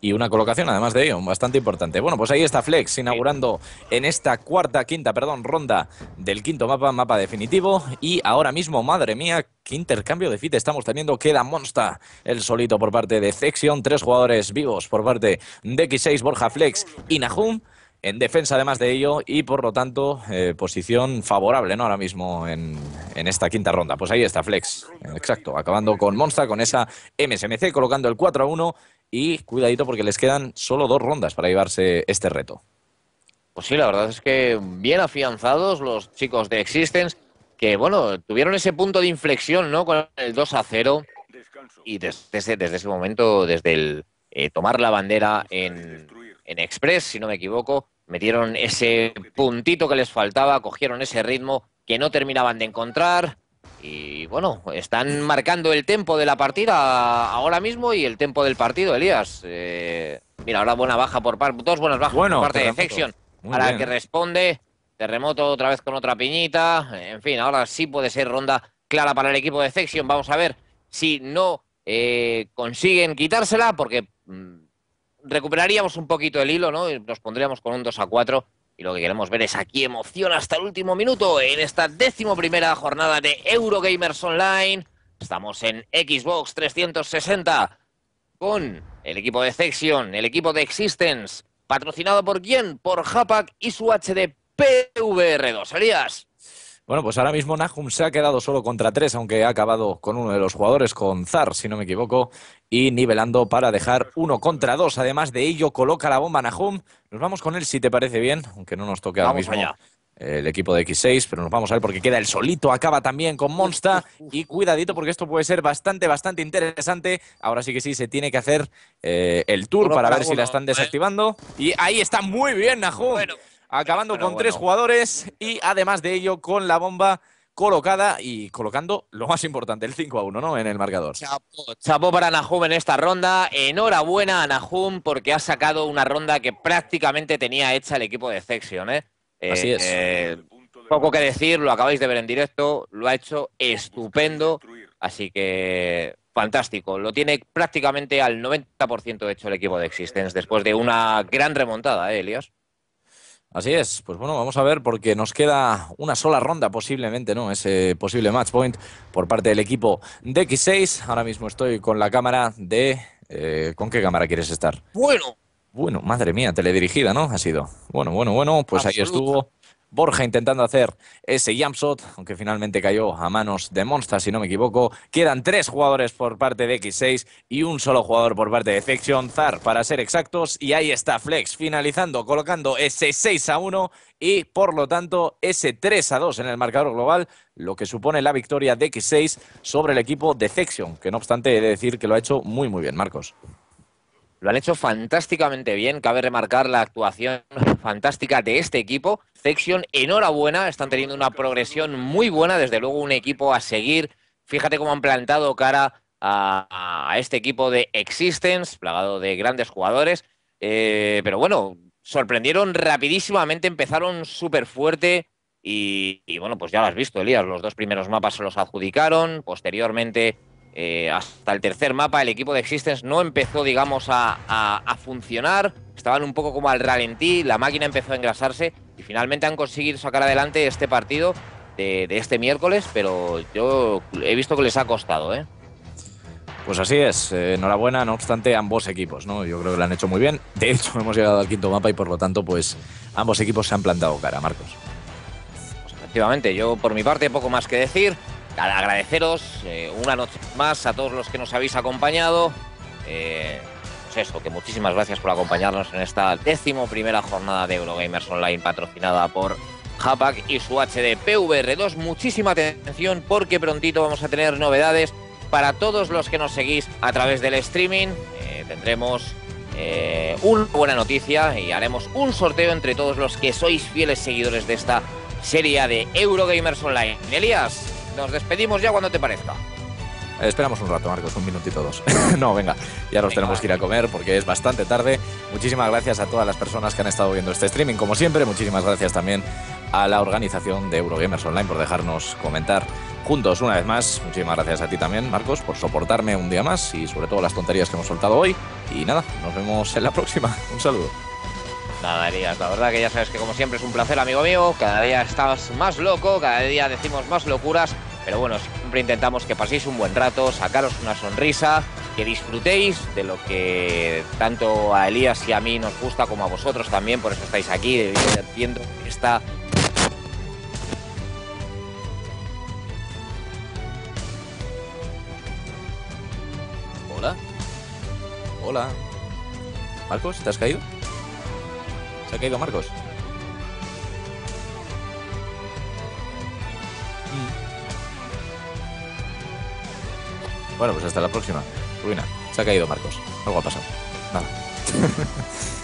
y una colocación además de ello, bastante importante. Bueno, pues ahí está Flex inaugurando en esta cuarta, quinta, perdón, ronda del quinto mapa, mapa definitivo. Y ahora mismo, madre mía, qué intercambio de fit estamos teniendo. Queda Monsta el solito por parte de Zexion, tres jugadores vivos por parte de X6, Borja Flex y Nahum en defensa además de ello y por lo tanto eh, posición favorable ¿no? ahora mismo en, esta quinta ronda. Pues ahí está Flex, exacto, acabando con Monza con esa MSMC colocando el 4 a 1 y cuidadito porque les quedan solo dos rondas para llevarse este reto. Pues sí, la verdad es que bien afianzados los chicos de Existence que bueno, tuvieron ese punto de inflexión ¿no? con el 2 a 0 y desde ese, desde ese momento, desde el eh, tomar la bandera en en Express, si no me equivoco, metieron ese puntito que les faltaba, cogieron ese ritmo que no terminaban de encontrar. Y bueno, están marcando el tempo de la partida ahora mismo y el tempo del partido, Elías. Eh, mira, ahora buena baja por parte, dos buenas bajas por parte de Fexion, a que responde. Terremoto otra vez con otra piñita. En fin, ahora sí puede ser ronda clara para el equipo de Fexion. Vamos a ver si no eh, consiguen quitársela, porque mm, recuperaríamos un poquito el hilo, ¿no? nos pondríamos con un 2 a 4. Y lo que queremos ver es aquí emoción hasta el último minuto en esta décimo primera jornada de Eurogamers Online. Estamos en Xbox 360 con el equipo de Section, el equipo de Existence, patrocinado por quién? Por hapac y su HD PVR2. ¿serías? Bueno, pues ahora mismo Nahum se ha quedado solo contra tres, aunque ha acabado con uno de los jugadores, con Zar, si no me equivoco, y nivelando para dejar uno contra dos. Además de ello, coloca la bomba Nahum. Nos vamos con él si te parece bien, aunque no nos toque ahora mismo. el equipo de X6, pero nos vamos a ver porque queda el solito, acaba también con Monsta y cuidadito porque esto puede ser bastante, bastante interesante. Ahora sí que sí, se tiene que hacer eh, el tour para ver si la están desactivando. Y ahí está muy bien, Najum. Bueno acabando con tres jugadores y además de ello con la bomba colocada y colocando lo más importante, el 5 a 1, ¿no? En el marcador. Chapo, para Nahum en esta ronda. Enhorabuena a Nahum porque ha sacado una ronda que prácticamente tenía hecha el equipo de Cexion. ¿eh? ¿eh? Así es. Eh, poco que decir, lo acabáis de ver en directo, lo ha hecho estupendo, así que fantástico. Lo tiene prácticamente al 90% hecho el equipo de Existence después de una gran remontada, ¿eh, Elias? Así es, pues bueno, vamos a ver porque nos queda una sola ronda posiblemente, ¿no? Ese posible match point por parte del equipo de X6. Ahora mismo estoy con la cámara de... Eh, ¿Con qué cámara quieres estar? Bueno. Bueno, madre mía, teledirigida, ¿no? Ha sido. Bueno, bueno, bueno, pues ahí estuvo Borja intentando hacer ese jump aunque finalmente cayó a manos de Monsta, si no me equivoco. Quedan tres jugadores por parte de X6 y un solo jugador por parte de Defection, Zar, para ser exactos. Y ahí está Flex finalizando, colocando ese 6 a 1 y por lo tanto ese 3 a 2 en el marcador global, lo que supone la victoria de X6 sobre el equipo de que no obstante he de decir que lo ha hecho muy, muy bien, Marcos. Lo han hecho fantásticamente bien. Cabe remarcar la actuación fantástica de este equipo. Section, enhorabuena. Están teniendo una progresión muy buena. Desde luego, un equipo a seguir. Fíjate cómo han plantado cara a, este equipo de Existence, plagado de grandes jugadores. Eh, pero bueno, sorprendieron rapidísimamente. Empezaron súper fuerte. Y, y bueno, pues ya lo has visto, Elías. Los dos primeros mapas se los adjudicaron. Posteriormente eh, hasta el tercer mapa el equipo de Existence no empezó, digamos, a, funcionar. Estaban un poco como al ralentí, la máquina empezó a engrasarse y finalmente han conseguido sacar adelante este partido de, este miércoles, pero yo he visto que les ha costado, ¿eh? Pues así es, eh, enhorabuena, no obstante, ambos equipos, ¿no? Yo creo que lo han hecho muy bien. De hecho, hemos llegado al quinto mapa y por lo tanto, pues ambos equipos se han plantado cara, Marcos. Pues, efectivamente, yo por mi parte poco más que decir agradeceros eh, una noche más a todos los que nos habéis acompañado. Eh, pues eso, que muchísimas gracias por acompañarnos en esta décimo primera jornada de Eurogamers Online patrocinada por Hapac y su HD PVR2. Muchísima atención porque prontito vamos a tener novedades para todos los que nos seguís a través del streaming. Eh, tendremos una buena noticia y haremos un sorteo entre todos los que sois fieles seguidores de esta serie de Eurogamers Online. Elías. Nos despedimos ya cuando te parezca. Eh, esperamos un rato, Marcos, un minutito dos. no, venga, ya nos tenemos que ir a comer porque es bastante tarde. Muchísimas gracias a todas las personas que han estado viendo este streaming, como siempre. Muchísimas gracias también a la organización de Eurogamers Online por dejarnos comentar juntos una vez más. Muchísimas gracias a ti también, Marcos, por soportarme un día más y sobre todo las tonterías que hemos soltado hoy. Y nada, nos vemos en la próxima. Un saludo. Nada, Elías, la verdad que ya sabes que como siempre es un placer, amigo mío. Cada día estás más loco, cada día decimos más locuras, pero bueno, siempre intentamos que paséis un buen rato, sacaros una sonrisa, que disfrutéis de lo que tanto a Elías y a mí nos gusta como a vosotros también, por eso estáis aquí, viendo está Hola. Hola. Marcos, ¿te has caído? Se ha caído Marcos. Bueno, pues hasta la próxima. Ruina. Se ha caído Marcos. Algo ha pasado. Nada.